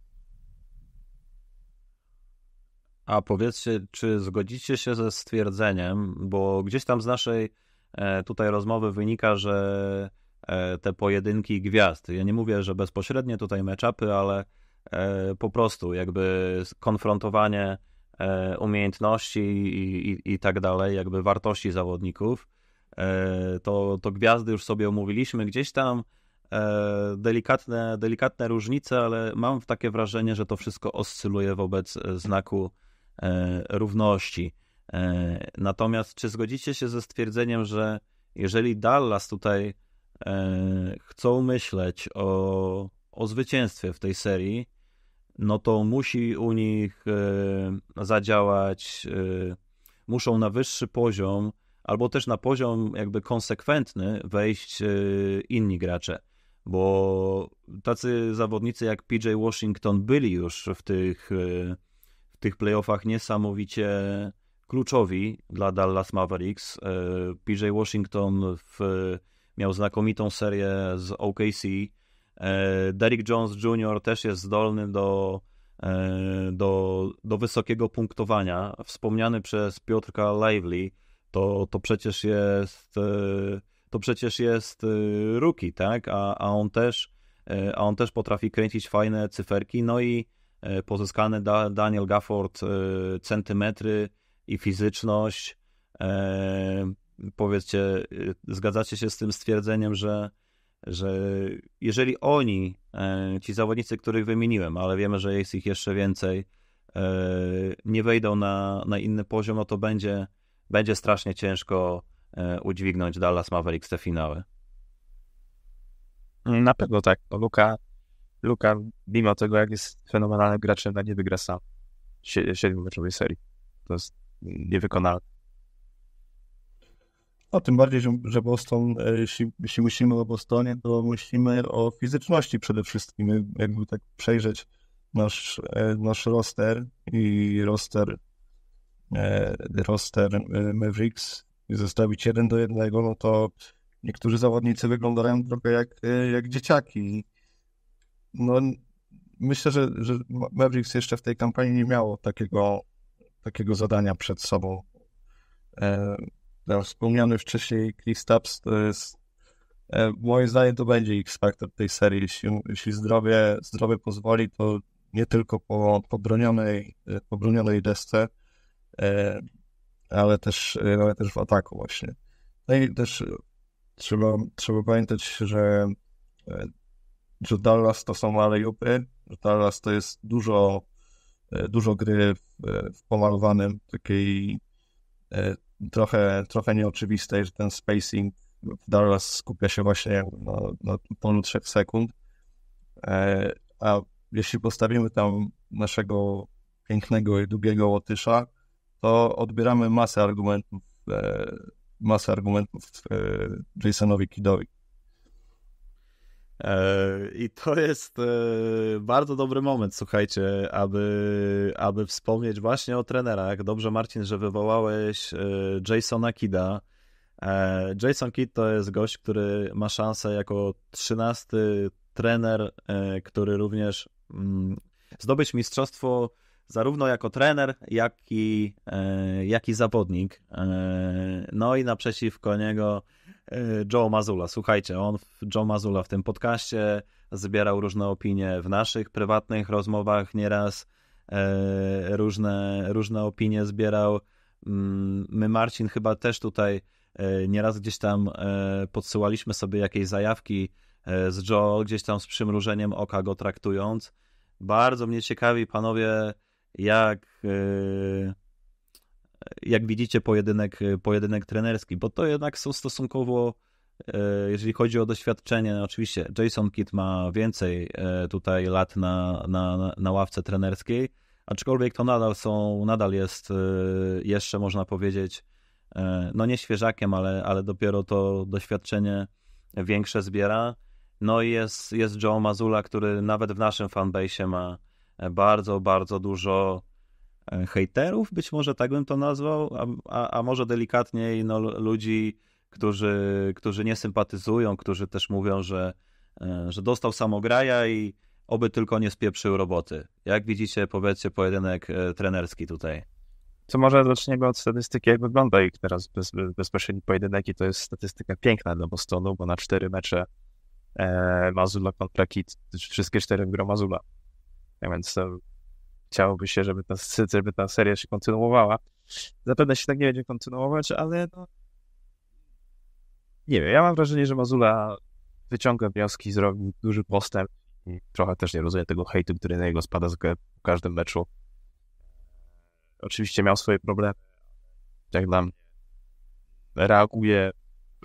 S1: A powiedzcie, czy zgodzicie się ze stwierdzeniem, bo gdzieś tam z naszej e, tutaj rozmowy wynika, że e, te pojedynki gwiazd, ja nie mówię, że bezpośrednie tutaj meczapy, ale E, po prostu jakby konfrontowanie e, umiejętności i, i, i tak dalej, jakby wartości zawodników. E, to, to gwiazdy już sobie omówiliśmy gdzieś tam. Delikatne, delikatne różnice, ale mam takie wrażenie, że to wszystko oscyluje wobec znaku równości. Natomiast czy zgodzicie się ze stwierdzeniem, że jeżeli Dallas tutaj chcą myśleć o, o zwycięstwie w tej serii, no to musi u nich e, zadziałać, e, muszą na wyższy poziom, albo też na poziom jakby konsekwentny wejść e, inni gracze. Bo tacy zawodnicy jak PJ Washington byli już w tych, w tych playoffach niesamowicie kluczowi dla Dallas Mavericks. PJ Washington w, miał znakomitą serię z OKC E, Derrick Jones Jr. też jest zdolny do, e, do, do wysokiego punktowania. Wspomniany przez Piotrka Lively, to, to przecież jest e, to przecież jest rookie, tak? A, a, on też, a on też potrafi kręcić fajne cyferki. No i pozyskany da, Daniel Gafford centymetry i fizyczność. powiedzcie, zgadzacie się z tym stwierdzeniem, że że jeżeli oni, e, ci zawodnicy, których wymieniłem, ale wiemy, że jest ich jeszcze więcej, e, nie wejdą na, na inny poziom, no to będzie, będzie strasznie ciężko e, udźwignąć Dallas Mavericks te finały. Na pewno tak. Luka, Luka mimo tego, jak jest fenomenalnym
S2: graczem, nie wygra sam Siedmiu siedmiomeczowej serii. To jest niewykonalne.
S3: No, tym bardziej, że Boston, e, jeśli, jeśli myślimy o Bostonie, to myślimy o fizyczności przede wszystkim. Jakby tak przejrzeć nasz, e, nasz roster i roster, e, roster Mavericks i zostawić jeden do jednego, no to niektórzy zawodnicy wyglądają trochę jak, jak dzieciaki. No, myślę, że, że Mavericks jeszcze w tej kampanii nie miało takiego, takiego zadania przed sobą no, wspomniany wcześniej Chris Taps to jest e, moim zdaniem to będzie X-Factor tej serii. Jeśli, jeśli zdrowie, zdrowie pozwoli, to nie tylko po pobronionej, e, pobronionej desce, e, ale też, ale też w ataku właśnie. No i też trzeba, trzeba pamiętać, że, że Dallas to są alejupy, że Dallas to jest dużo, dużo gry w, w pomalowanym, takiej trochę, trochę nieoczywiste, że ten spacing w Dallas skupia się właśnie na polu 3 sekund. E, a jeśli postawimy tam naszego pięknego i długiego Łotysza, to odbieramy masę argumentów, e, masę argumentów e, Jasonowi Kidowi.
S1: E, I to jest e, bardzo dobry moment, słuchajcie, aby, aby wspomnieć właśnie o trenerach. Dobrze, Marcin, że wywołałeś e, Jasona Kida. Jason Kidd to jest gość, który ma szansę jako trzynasty trener, który również mm, zdobyć mistrzostwo zarówno jako trener, jak i, jak i zawodnik. No i naprzeciwko niego E, Joe Mazula. Słuchajcie, on, Joe Mazula w tym podcaście zbierał różne opinie w naszych prywatnych rozmowach nieraz, e, różne, różne opinie zbierał. Mm, my, Marcin, chyba też tutaj e, nieraz gdzieś tam podsyłaliśmy sobie jakieś zajawki z Joe, gdzieś tam z przymrużeniem oka go traktując. Bardzo mnie ciekawi, panowie, jak jak widzicie, pojedynek, pojedynek trenerski, bo to jednak są stosunkowo, e, jeżeli chodzi o doświadczenie, no oczywiście Jason Kidd ma więcej e, tutaj lat na, na, na ławce trenerskiej, aczkolwiek to nadal są, nadal jest e, jeszcze można powiedzieć, no nie świeżakiem, ale, ale dopiero to doświadczenie większe zbiera. No i jest, jest Joe Mazula, który nawet w naszym fanbase ma bardzo, bardzo dużo E, hejterów, być może tak bym to nazwał, a, a, a może delikatniej no, ludzi, którzy, którzy nie sympatyzują, którzy też mówią, że, e, że dostał samograja i oby tylko nie spieprzył roboty. Jak widzicie, powiedzcie pojedynek e, trenerski tutaj.
S2: Co może zaczniemy od statystyki, jak wygląda ich teraz bez, bezpośredni pojedynek i to jest statystyka piękna dla Bostonu, bo na cztery mecze e, Mazula kontra Kit, wszystkie cztery wygrał Mazula. A tak więc to chciałoby się, żeby ta, żeby ta seria się kontynuowała. Zapewne się tak nie będzie kontynuować, ale no, nie wiem, ja mam wrażenie, że Mazula wyciąga wnioski, zrobił duży postęp i trochę też nie rozumiem tego hejtu, który na niego spada z w każdym meczu. Oczywiście miał swoje problemy, jak dla mnie. Reaguje,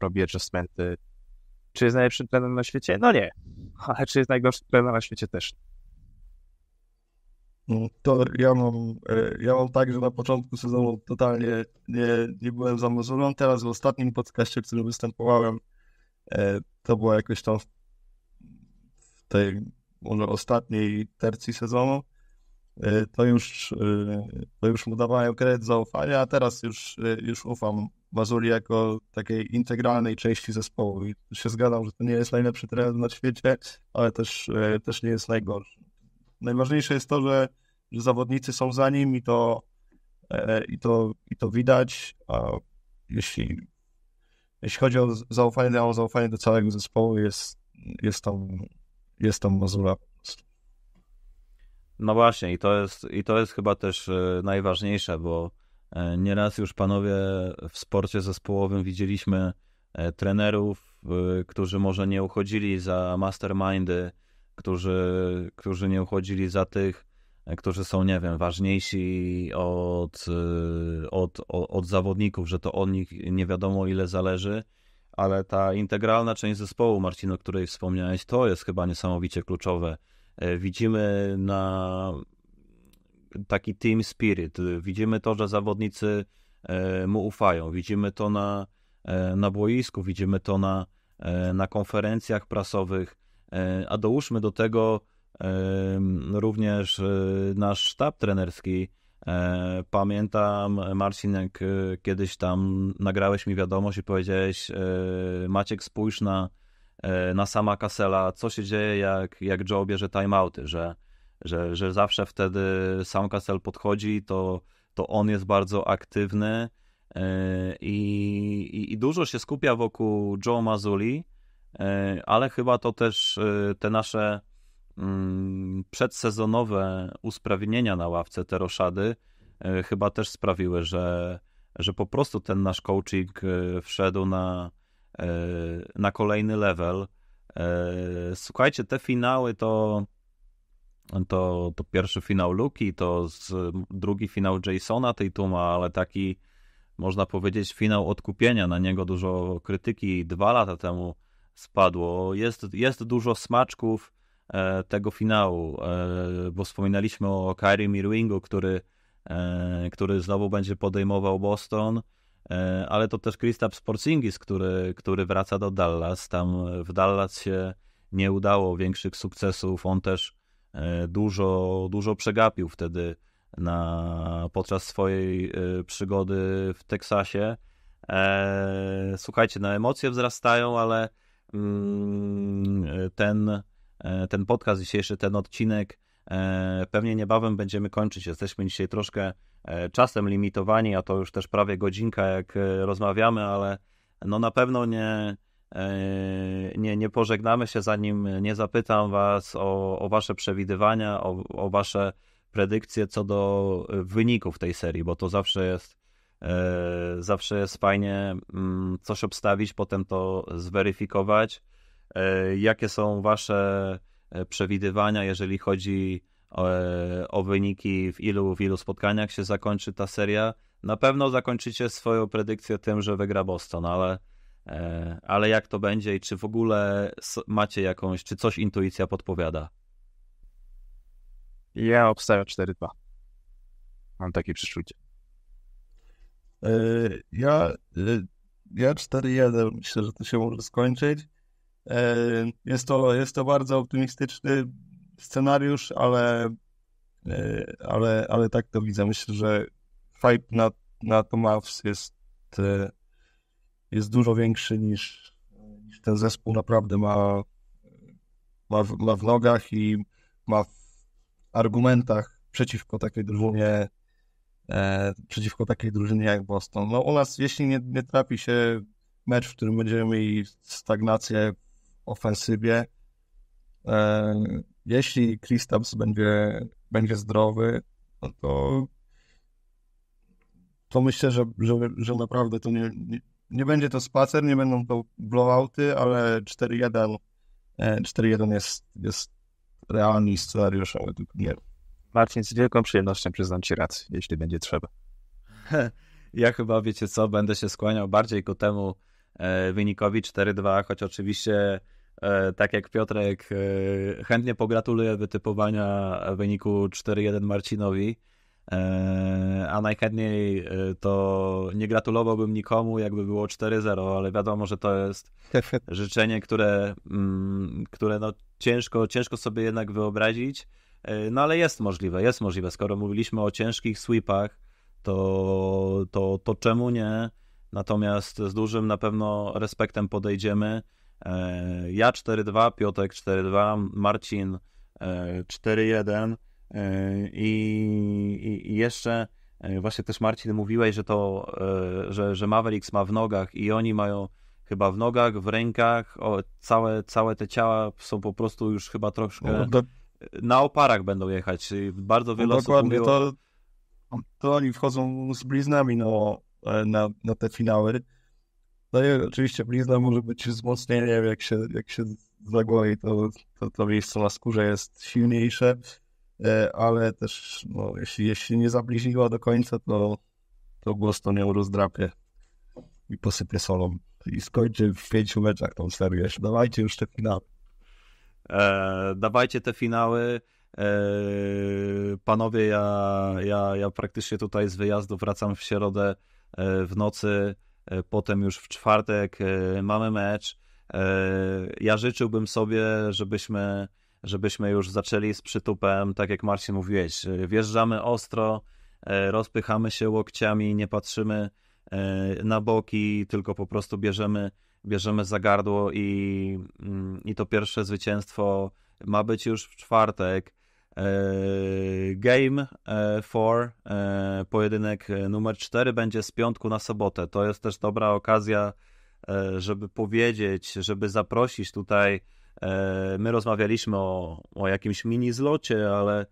S2: robi adjustmenty. Czy jest najlepszym trenerem na świecie? No nie. Ale czy jest najgorszym trenerem na świecie? Też
S3: no, to ja mam, e, ja mam tak, że na początku sezonu totalnie nie, nie byłem za Teraz w ostatnim podcaście, w którym występowałem, e, to było jakoś tam w tej może ostatniej tercji sezonu. E, to już, to już mu dawałem kredyt zaufania, a teraz już, już ufam Mazuli jako takiej integralnej części zespołu. I się zgadzam, że to nie jest najlepszy trener na świecie, ale też, też nie jest najgorszy. Najważniejsze jest to, że, że zawodnicy są za nim i to, e, i to, i to widać. A jeśli, jeśli chodzi o zaufanie, ja mam zaufanie do całego zespołu, jest, jest, tam, jest tam Mazura.
S1: No właśnie, i to jest, i to jest chyba też e, najważniejsze, bo e, nieraz już panowie w sporcie zespołowym widzieliśmy trenerów, którzy może nie uchodzili za mastermindy którzy, którzy nie uchodzili za tych, e, którzy są, nie wiem, ważniejsi od, e, od, od, od zawodników, że to od nich nie wiadomo ile zależy, ale ta integralna część zespołu, Marcin, o której wspomniałeś, to jest chyba niesamowicie kluczowe. E, widzimy na taki team spirit, widzimy to, że zawodnicy mu ufają, widzimy to na, na boisku, widzimy to na, na konferencjach prasowych, E, a dołóżmy do tego również e, nasz sztab trenerski. E, pamiętam, Marcin, jak kiedyś tam nagrałeś mi wiadomość i powiedziałeś: Maciek, spójrz na, na sama Kasela, co się dzieje, jak, jak Joe bierze timeouty, że, że, że zawsze wtedy sam Kasel podchodzi, to, to on jest bardzo aktywny i, i, i dużo się skupia wokół Joe Mazuli E, ale chyba to też e, te nasze mm, przedsezonowe usprawnienia na ławce, te roszady, e, chyba też sprawiły, że, że po prostu ten nasz coaching wszedł na, na kolejny level. Słuchajcie, te finały to, to, to pierwszy finał Luki, to z, drugi finał Jasona tej Tuma, ale taki można powiedzieć finał odkupienia. Na niego dużo krytyki dwa lata temu spadło. Jest, jest dużo smaczków e, tego finału, e, bo wspominaliśmy o Kyrie Irvingu, który, e, który znowu będzie podejmował Boston, e, ale to też Kristaps Porzingis, który, który wraca do Dallas. Tam w Dallas się nie udało większych sukcesów. On też e, dużo, dużo przegapił wtedy na, podczas swojej e, przygody w Teksasie. Słuchajcie, no emocje wzrastają, ale Mm, e, ten, e, ten podcast dzisiejszy, ten odcinek. E, pewnie niebawem będziemy kończyć. Jesteśmy dzisiaj troszkę czasem limitowani, a to już też prawie godzinka, jak rozmawiamy, ale no na pewno nie, nie, nie pożegnamy się, zanim nie zapytam Was o, o Wasze przewidywania, o, o Wasze predykcje co do wyników tej serii, bo to zawsze jest E, zawsze jest fajnie mm, coś obstawić, potem to zweryfikować. E, jakie są Wasze e, przewidywania, jeżeli chodzi o, o wyniki, w ilu, w ilu spotkaniach się zakończy ta seria? Na pewno zakończycie swoją predykcję tym, że wygra Boston, ale, ale jak to będzie i czy w ogóle macie jakąś, czy coś intuicja podpowiada? Ja obstawiam
S2: 4-2. Mam takie przyczucie. E, ja,
S3: e, ja 4-1 myślę, że to się może skończyć. E, jest to, jest to bardzo optymistyczny scenariusz, ale, ale, ale tak to widzę. Myślę, że hype na, na to Mavs jest, jest dużo większy niż, niż ten zespół naprawdę ma, ma, w, ma w nogach i ma w argumentach przeciwko takiej drużynie e, przeciwko takiej drużynie jak Boston. No u nas, jeśli nie, nie trapi się mecz, w którym będziemy mieli stagnację w ofensywie, e, jeśli Kristaps będzie, będzie zdrowy, no to to myślę, że, że, że naprawdę to nie, nie, nie, będzie to spacer, nie będą to blowouty, ale 4-1
S2: 4-1 e, jest, jest realny scenariusz według mnie. Marcin, z wielką przyjemnością przyznam Ci rację, jeśli będzie trzeba.
S1: Ja chyba, wiecie co, będę się skłaniał bardziej ku temu e, wynikowi 4-2, choć oczywiście e, tak jak Piotrek, e, chętnie pogratuluję wytypowania wyniku 4-1 Marcinowi, a najchętniej to nie gratulowałbym nikomu, jakby było 4-0, ale wiadomo, że to jest życzenie, które, mm, które no ciężko, ciężko sobie jednak wyobrazić. E, no ale jest możliwe, jest możliwe. Skoro mówiliśmy o ciężkich sweepach, to, to, to czemu nie? Natomiast z dużym na pewno respektem podejdziemy. E, ja 4-2, Piotek 4-2, Marcin 4-1 e, i, i jeszcze właśnie też Marcin mówiłeś, że to, że, że Mavericks ma w nogach i oni mają chyba w nogach, w rękach, o, całe, całe te ciała są po prostu już chyba troszkę... No, na oparach będą jechać. Bardzo wiele no, osób Dokładnie, mówiło... to,
S3: to oni wchodzą z bliznami na, no, e, na, na te finały. No i oczywiście blizna może być wzmocnieniem, jak się, jak się zagłoi, to, to, to miejsce na skórze jest silniejsze, e, ale też no, jeśli, jeśli nie zabliźniła do końca, to, to głos to nie rozdrapie i posypie solą i skończy w pięciu meczach tą serię. Dawajcie już te finały.
S1: E, dawajcie te finały. E, panowie, ja, ja, ja praktycznie tutaj z wyjazdu wracam w środę e, w nocy, e, potem już w czwartek mamy mecz. Ja życzyłbym sobie, żebyśmy, żebyśmy już zaczęli z przytupem, tak jak Marcin mówiłeś. Wjeżdżamy ostro, rozpychamy się łokciami, nie patrzymy na boki, tylko po prostu bierzemy bierzemy za gardło i, mm, i to pierwsze zwycięstwo ma być już w czwartek. E, game 4, e, e, pojedynek numer 4 będzie z piątku na sobotę. To jest też dobra okazja, żeby powiedzieć, żeby zaprosić tutaj. My rozmawialiśmy o, o jakimś mini zlocie, ale,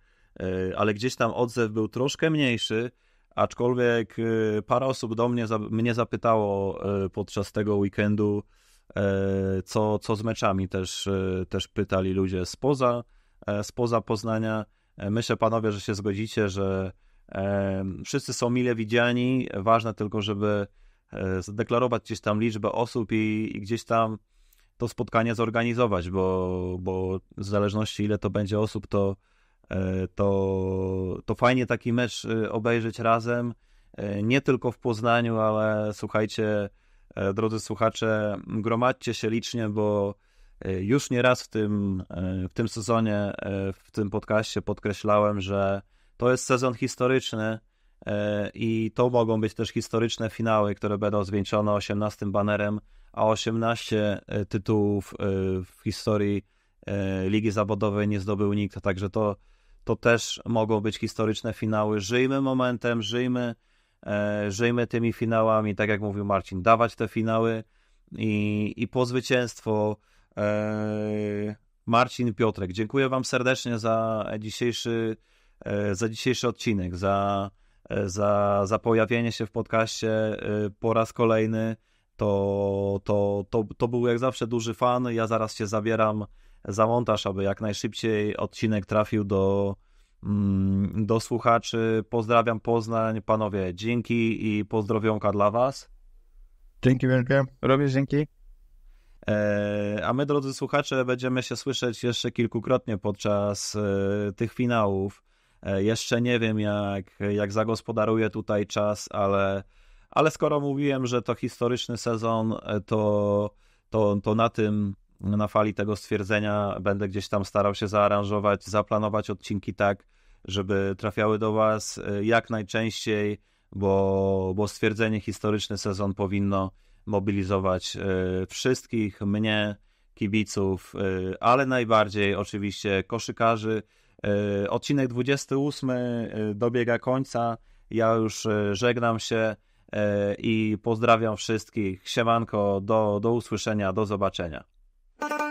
S1: ale gdzieś tam odzew był troszkę mniejszy. Aczkolwiek y, parę osób do mnie, mnie zapytało y, podczas tego weekendu, y, co, co z meczami też, też pytali ludzie spoza, e, spoza Poznania. E, myślę, panowie, że się zgodzicie, że e, wszyscy są mile widziani. Ważne tylko, żeby zadeklarować gdzieś tam liczbę osób i, i gdzieś tam to spotkanie zorganizować, bo, bo w zależności ile to będzie osób, to E, to, to fajnie taki mecz e, obejrzeć razem, e, nie tylko w Poznaniu, ale słuchajcie, drodzy słuchacze, gromadźcie się licznie, bo już nie raz w tym, w tym sezonie, w tym podcaście podkreślałem, że to jest sezon historyczny i to mogą być też historyczne finały, które będą zwieńczone 18 banerem, a 18 tytułów w historii ligi zawodowej nie zdobył nikt, także to to też mogą być historyczne finały. Żyjmy momentem, żyjmy, e, żyjmy tymi finałami, tak jak mówił Marcin, dawać te finały i, i po zwycięstwo. E, Marcin Piotrek, dziękuję Wam serdecznie za dzisiejszy, e, za dzisiejszy odcinek, za, e, za, za pojawienie się w podcaście e, po raz kolejny. To, to, to, to był jak zawsze duży fan. Ja zaraz się zabieram za montaż, aby jak najszybciej odcinek trafił do, mm, do słuchaczy. Pozdrawiam Poznań, panowie, dzięki i pozdrowionka dla was.
S3: Dzięki wielkie.
S1: Robisz dzięki. E, a my, drodzy słuchacze, będziemy się słyszeć jeszcze kilkukrotnie podczas e, tych finałów. E, jeszcze nie wiem, jak, jak zagospodaruję tutaj czas, ale, ale skoro mówiłem, że to historyczny sezon, to, to, to na tym na fali tego stwierdzenia będę gdzieś tam starał się zaaranżować, zaplanować odcinki tak, żeby trafiały do Was e, jak najczęściej, bo, bo stwierdzenie historyczny sezon powinno mobilizować e, wszystkich, mnie, kibiców, e, ale najbardziej oczywiście koszykarzy. Odcinek 28 dobiega końca. Ja już żegnam się i pozdrawiam wszystkich. Siemanko, do, do usłyszenia, do zobaczenia. you